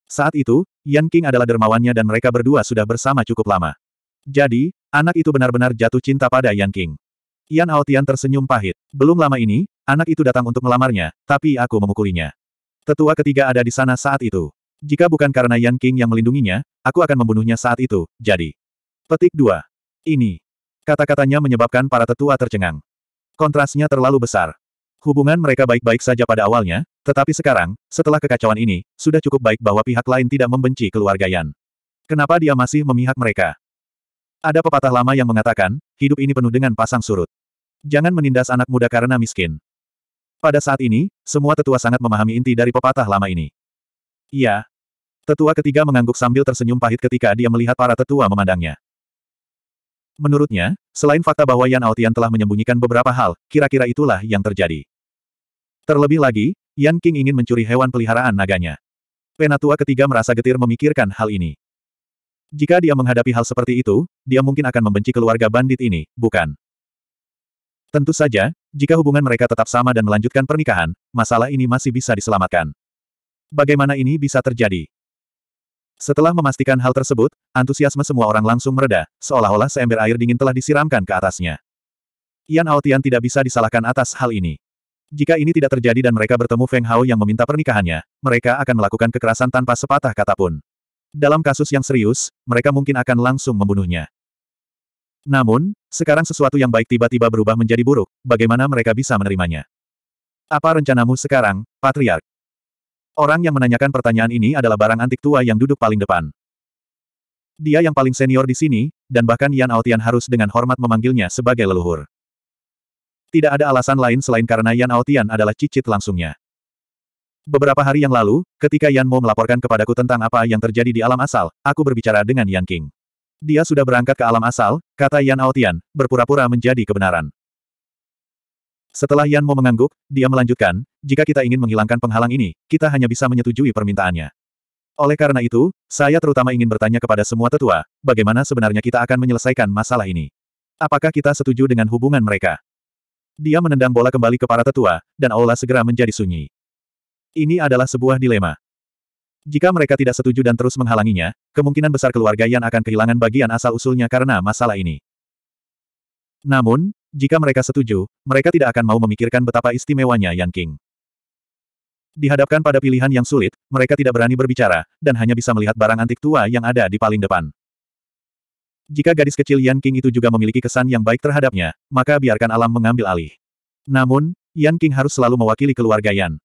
Saat itu, Yan King adalah dermawannya dan mereka berdua sudah bersama cukup lama. Jadi, anak itu benar-benar jatuh cinta pada Yan King. Yan Aotian tersenyum pahit. Belum lama ini, anak itu datang untuk melamarnya, tapi aku memukulinya. Tetua ketiga ada di sana saat itu. Jika bukan karena Yan King yang melindunginya, aku akan membunuhnya saat itu, jadi. Petik 2. Ini. Kata-katanya menyebabkan para tetua tercengang. Kontrasnya terlalu besar. Hubungan mereka baik-baik saja pada awalnya, tetapi sekarang, setelah kekacauan ini, sudah cukup baik bahwa pihak lain tidak membenci keluarga Yan. Kenapa dia masih memihak mereka? Ada pepatah lama yang mengatakan, hidup ini penuh dengan pasang surut. Jangan menindas anak muda karena miskin. Pada saat ini, semua tetua sangat memahami inti dari pepatah lama ini. Iya. Tetua ketiga mengangguk sambil tersenyum pahit ketika dia melihat para tetua memandangnya. Menurutnya, selain fakta bahwa Yan Aotian telah menyembunyikan beberapa hal, kira-kira itulah yang terjadi. Terlebih lagi, Yan King ingin mencuri hewan peliharaan naganya. Penatua ketiga merasa getir memikirkan hal ini. Jika dia menghadapi hal seperti itu, dia mungkin akan membenci keluarga bandit ini, bukan? Tentu saja, jika hubungan mereka tetap sama dan melanjutkan pernikahan, masalah ini masih bisa diselamatkan. Bagaimana ini bisa terjadi? Setelah memastikan hal tersebut, antusiasme semua orang langsung mereda, seolah-olah seember air dingin telah disiramkan ke atasnya. Yan Aotian tidak bisa disalahkan atas hal ini. Jika ini tidak terjadi dan mereka bertemu Feng Hao yang meminta pernikahannya, mereka akan melakukan kekerasan tanpa sepatah kata pun. Dalam kasus yang serius, mereka mungkin akan langsung membunuhnya. Namun, sekarang sesuatu yang baik tiba-tiba berubah menjadi buruk, bagaimana mereka bisa menerimanya? Apa rencanamu sekarang, Patriark? Orang yang menanyakan pertanyaan ini adalah barang antik tua yang duduk paling depan. Dia yang paling senior di sini, dan bahkan Yan Aotian harus dengan hormat memanggilnya sebagai leluhur. Tidak ada alasan lain selain karena Yan Aotian adalah cicit langsungnya. Beberapa hari yang lalu, ketika Yan Mo melaporkan kepadaku tentang apa yang terjadi di alam asal, aku berbicara dengan Yan King. Dia sudah berangkat ke alam asal, kata Yan Aotian, berpura-pura menjadi kebenaran. Setelah Yan Mo mengangguk, dia melanjutkan, jika kita ingin menghilangkan penghalang ini, kita hanya bisa menyetujui permintaannya. Oleh karena itu, saya terutama ingin bertanya kepada semua tetua, bagaimana sebenarnya kita akan menyelesaikan masalah ini? Apakah kita setuju dengan hubungan mereka? Dia menendang bola kembali ke para tetua, dan aula segera menjadi sunyi. Ini adalah sebuah dilema. Jika mereka tidak setuju dan terus menghalanginya, kemungkinan besar keluarga Yan akan kehilangan bagian asal-usulnya karena masalah ini. Namun, jika mereka setuju, mereka tidak akan mau memikirkan betapa istimewanya Yan King. Dihadapkan pada pilihan yang sulit, mereka tidak berani berbicara, dan hanya bisa melihat barang antik tua yang ada di paling depan. Jika gadis kecil Yan King itu juga memiliki kesan yang baik terhadapnya, maka biarkan alam mengambil alih. Namun, Yan King harus selalu mewakili keluarga Yan.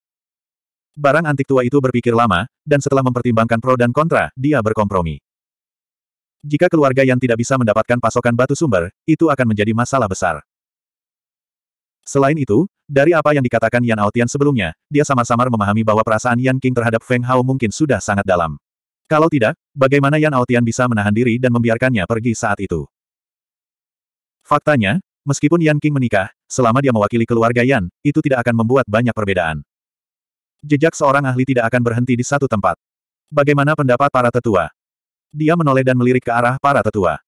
Barang antik tua itu berpikir lama, dan setelah mempertimbangkan pro dan kontra, dia berkompromi. Jika keluarga Yan tidak bisa mendapatkan pasokan batu sumber, itu akan menjadi masalah besar. Selain itu, dari apa yang dikatakan Yan Aotian sebelumnya, dia samar-samar memahami bahwa perasaan Yan King terhadap Feng Hao mungkin sudah sangat dalam. Kalau tidak, bagaimana Yan Aotian bisa menahan diri dan membiarkannya pergi saat itu? Faktanya, meskipun Yan King menikah, selama dia mewakili keluarga Yan, itu tidak akan membuat banyak perbedaan. Jejak seorang ahli tidak akan berhenti di satu tempat. Bagaimana pendapat para tetua? Dia menoleh dan melirik ke arah para tetua.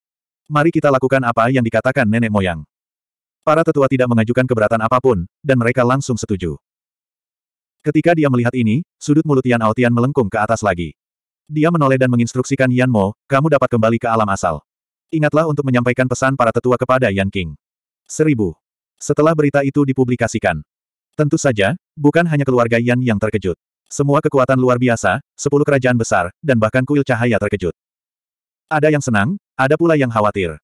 Mari kita lakukan apa yang dikatakan nenek moyang. Para tetua tidak mengajukan keberatan apapun, dan mereka langsung setuju. Ketika dia melihat ini, sudut mulut Yan Aotian melengkung ke atas lagi. Dia menoleh dan menginstruksikan Yan Mo, kamu dapat kembali ke alam asal. Ingatlah untuk menyampaikan pesan para tetua kepada Yan King. Seribu. Setelah berita itu dipublikasikan. Tentu saja, bukan hanya keluarga Yan yang terkejut. Semua kekuatan luar biasa, sepuluh kerajaan besar, dan bahkan kuil cahaya terkejut. Ada yang senang, ada pula yang khawatir.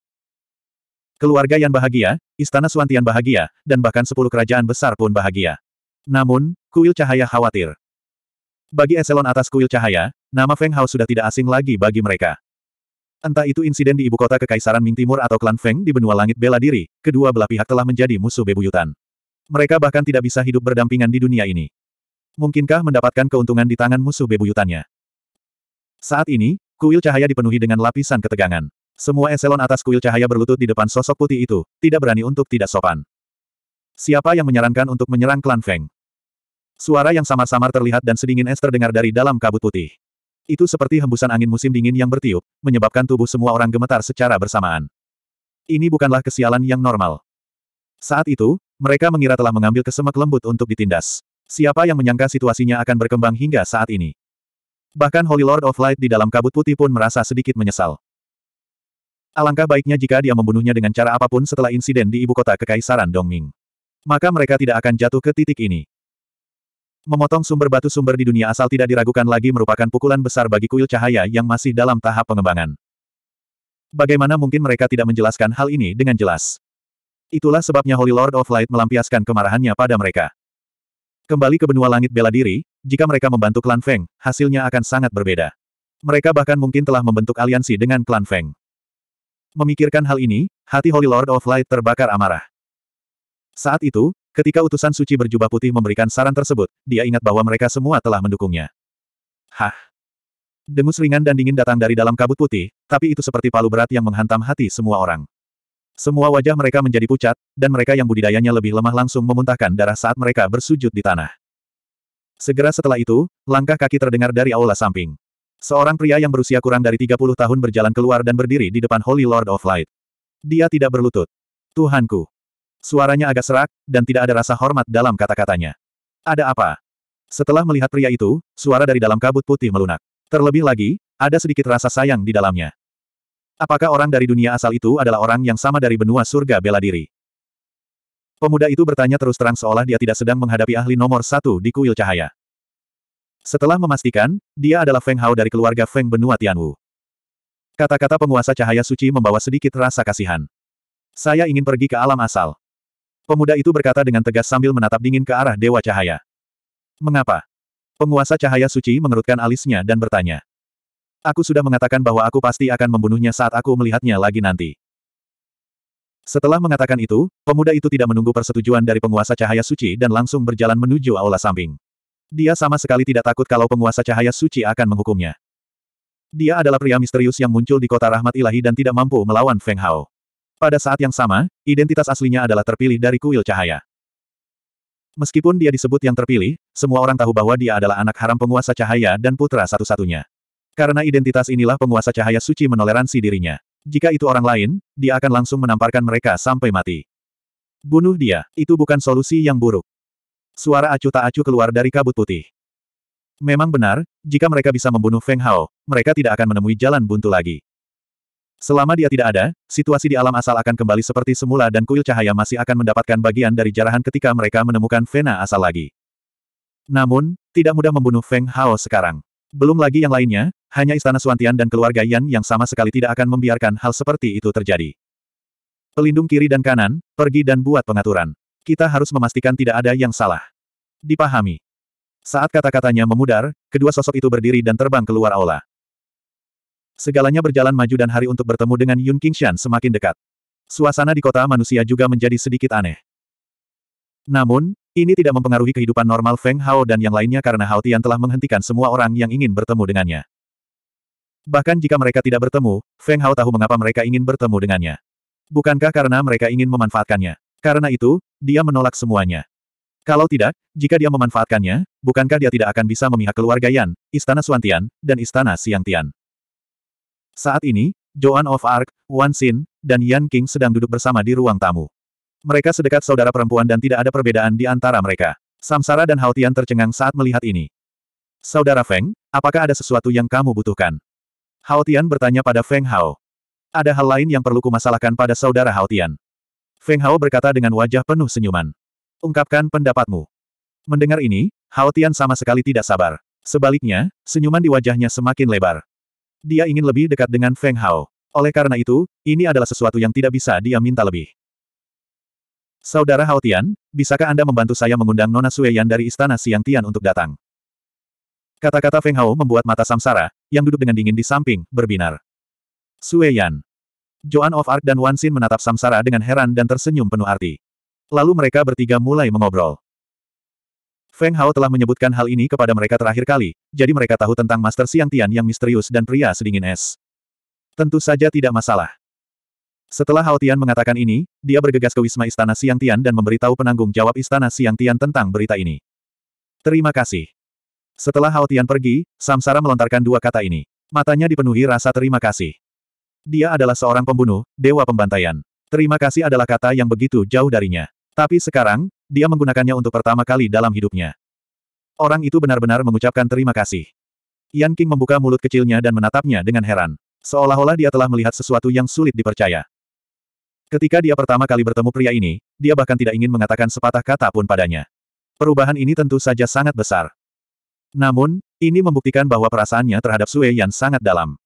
Keluarga yang bahagia, istana Suantian bahagia, dan bahkan sepuluh kerajaan besar pun bahagia. Namun, kuil cahaya khawatir. Bagi eselon atas kuil cahaya, nama Feng Hao sudah tidak asing lagi bagi mereka. Entah itu insiden di ibu kota Kekaisaran Ming Timur atau klan Feng di benua langit bela diri, kedua belah pihak telah menjadi musuh bebuyutan. Mereka bahkan tidak bisa hidup berdampingan di dunia ini. Mungkinkah mendapatkan keuntungan di tangan musuh bebuyutannya? Saat ini, kuil cahaya dipenuhi dengan lapisan ketegangan. Semua eselon atas kuil cahaya berlutut di depan sosok putih itu, tidak berani untuk tidak sopan. Siapa yang menyarankan untuk menyerang klan Feng? Suara yang samar-samar terlihat dan sedingin es terdengar dari dalam kabut putih. Itu seperti hembusan angin musim dingin yang bertiup, menyebabkan tubuh semua orang gemetar secara bersamaan. Ini bukanlah kesialan yang normal. Saat itu, mereka mengira telah mengambil kesemek lembut untuk ditindas. Siapa yang menyangka situasinya akan berkembang hingga saat ini? Bahkan Holy Lord of Light di dalam kabut putih pun merasa sedikit menyesal. Alangkah baiknya jika dia membunuhnya dengan cara apapun setelah insiden di ibu kota Kekaisaran Dongming. Maka mereka tidak akan jatuh ke titik ini. Memotong sumber batu sumber di dunia asal tidak diragukan lagi merupakan pukulan besar bagi kuil cahaya yang masih dalam tahap pengembangan. Bagaimana mungkin mereka tidak menjelaskan hal ini dengan jelas? Itulah sebabnya Holy Lord of Light melampiaskan kemarahannya pada mereka. Kembali ke benua langit bela diri, jika mereka membantu klan Feng, hasilnya akan sangat berbeda. Mereka bahkan mungkin telah membentuk aliansi dengan klan Feng. Memikirkan hal ini, hati Holy Lord of Light terbakar amarah. Saat itu, ketika utusan suci berjubah putih memberikan saran tersebut, dia ingat bahwa mereka semua telah mendukungnya. Hah! Dengus ringan dan dingin datang dari dalam kabut putih, tapi itu seperti palu berat yang menghantam hati semua orang. Semua wajah mereka menjadi pucat, dan mereka yang budidayanya lebih lemah langsung memuntahkan darah saat mereka bersujud di tanah. Segera setelah itu, langkah kaki terdengar dari aula samping. Seorang pria yang berusia kurang dari 30 tahun berjalan keluar dan berdiri di depan Holy Lord of Light. Dia tidak berlutut. Tuhanku. Suaranya agak serak, dan tidak ada rasa hormat dalam kata-katanya. Ada apa? Setelah melihat pria itu, suara dari dalam kabut putih melunak. Terlebih lagi, ada sedikit rasa sayang di dalamnya. Apakah orang dari dunia asal itu adalah orang yang sama dari benua surga bela diri? Pemuda itu bertanya terus terang seolah dia tidak sedang menghadapi ahli nomor satu di kuil cahaya. Setelah memastikan, dia adalah Feng Hao dari keluarga Feng benua Tianwu. Kata-kata penguasa cahaya suci membawa sedikit rasa kasihan. Saya ingin pergi ke alam asal. Pemuda itu berkata dengan tegas sambil menatap dingin ke arah Dewa Cahaya. Mengapa? Penguasa cahaya suci mengerutkan alisnya dan bertanya. Aku sudah mengatakan bahwa aku pasti akan membunuhnya saat aku melihatnya lagi nanti. Setelah mengatakan itu, pemuda itu tidak menunggu persetujuan dari penguasa cahaya suci dan langsung berjalan menuju aula samping. Dia sama sekali tidak takut kalau penguasa cahaya suci akan menghukumnya. Dia adalah pria misterius yang muncul di kota rahmat ilahi dan tidak mampu melawan Feng Hao. Pada saat yang sama, identitas aslinya adalah terpilih dari kuil cahaya. Meskipun dia disebut yang terpilih, semua orang tahu bahwa dia adalah anak haram penguasa cahaya dan putra satu-satunya. Karena identitas inilah penguasa cahaya suci menoleransi dirinya. Jika itu orang lain, dia akan langsung menamparkan mereka sampai mati. Bunuh dia, itu bukan solusi yang buruk. Suara acuh tak acuh keluar dari kabut putih. Memang benar, jika mereka bisa membunuh Feng Hao, mereka tidak akan menemui jalan buntu lagi. Selama dia tidak ada, situasi di alam asal akan kembali seperti semula dan kuil cahaya masih akan mendapatkan bagian dari jarahan ketika mereka menemukan Vena asal lagi. Namun, tidak mudah membunuh Feng Hao sekarang. Belum lagi yang lainnya, hanya Istana Suantian dan keluarga Yan yang sama sekali tidak akan membiarkan hal seperti itu terjadi. Pelindung kiri dan kanan, pergi dan buat pengaturan kita harus memastikan tidak ada yang salah. Dipahami. Saat kata-katanya memudar, kedua sosok itu berdiri dan terbang keluar aula. Segalanya berjalan maju dan hari untuk bertemu dengan Yun Qingshan semakin dekat. Suasana di kota manusia juga menjadi sedikit aneh. Namun, ini tidak mempengaruhi kehidupan normal Feng Hao dan yang lainnya karena Hao Tian telah menghentikan semua orang yang ingin bertemu dengannya. Bahkan jika mereka tidak bertemu, Feng Hao tahu mengapa mereka ingin bertemu dengannya. Bukankah karena mereka ingin memanfaatkannya? Karena itu, dia menolak semuanya. Kalau tidak, jika dia memanfaatkannya, bukankah dia tidak akan bisa memihak keluarga Yan, Istana Suantian, dan Istana Siangtian? Saat ini, Joan of Arc, Wan Xin, dan Yan King sedang duduk bersama di ruang tamu. Mereka sedekat saudara perempuan dan tidak ada perbedaan di antara mereka. Samsara dan Haotian tercengang saat melihat ini. Saudara Feng, apakah ada sesuatu yang kamu butuhkan? Haotian bertanya pada Feng Hao. Ada hal lain yang perlu kumasalahkan pada saudara Haotian. Feng Hao berkata dengan wajah penuh senyuman. Ungkapkan pendapatmu. Mendengar ini, Hao Tian sama sekali tidak sabar. Sebaliknya, senyuman di wajahnya semakin lebar. Dia ingin lebih dekat dengan Feng Hao. Oleh karena itu, ini adalah sesuatu yang tidak bisa dia minta lebih. Saudara Hao Tian, bisakah Anda membantu saya mengundang Nona Sueyan dari Istana Siang Tian untuk datang? Kata-kata Feng Hao membuat mata Samsara, yang duduk dengan dingin di samping, berbinar. Sueyan. Joan of Arc dan Wan Wansin menatap Samsara dengan heran dan tersenyum penuh arti. Lalu mereka bertiga mulai mengobrol. Feng Hao telah menyebutkan hal ini kepada mereka terakhir kali, jadi mereka tahu tentang Master Xiang Tian yang misterius dan pria sedingin es. Tentu saja tidak masalah. Setelah Hao Tian mengatakan ini, dia bergegas ke Wisma Istana Xiang Tian dan memberitahu penanggung jawab Istana Xiang Tian tentang berita ini. Terima kasih. Setelah Hao Tian pergi, Samsara melontarkan dua kata ini. Matanya dipenuhi rasa terima kasih. Dia adalah seorang pembunuh, dewa pembantaian. Terima kasih adalah kata yang begitu jauh darinya. Tapi sekarang, dia menggunakannya untuk pertama kali dalam hidupnya. Orang itu benar-benar mengucapkan terima kasih. Yan King membuka mulut kecilnya dan menatapnya dengan heran. Seolah-olah dia telah melihat sesuatu yang sulit dipercaya. Ketika dia pertama kali bertemu pria ini, dia bahkan tidak ingin mengatakan sepatah kata pun padanya. Perubahan ini tentu saja sangat besar. Namun, ini membuktikan bahwa perasaannya terhadap Sue Yan sangat dalam.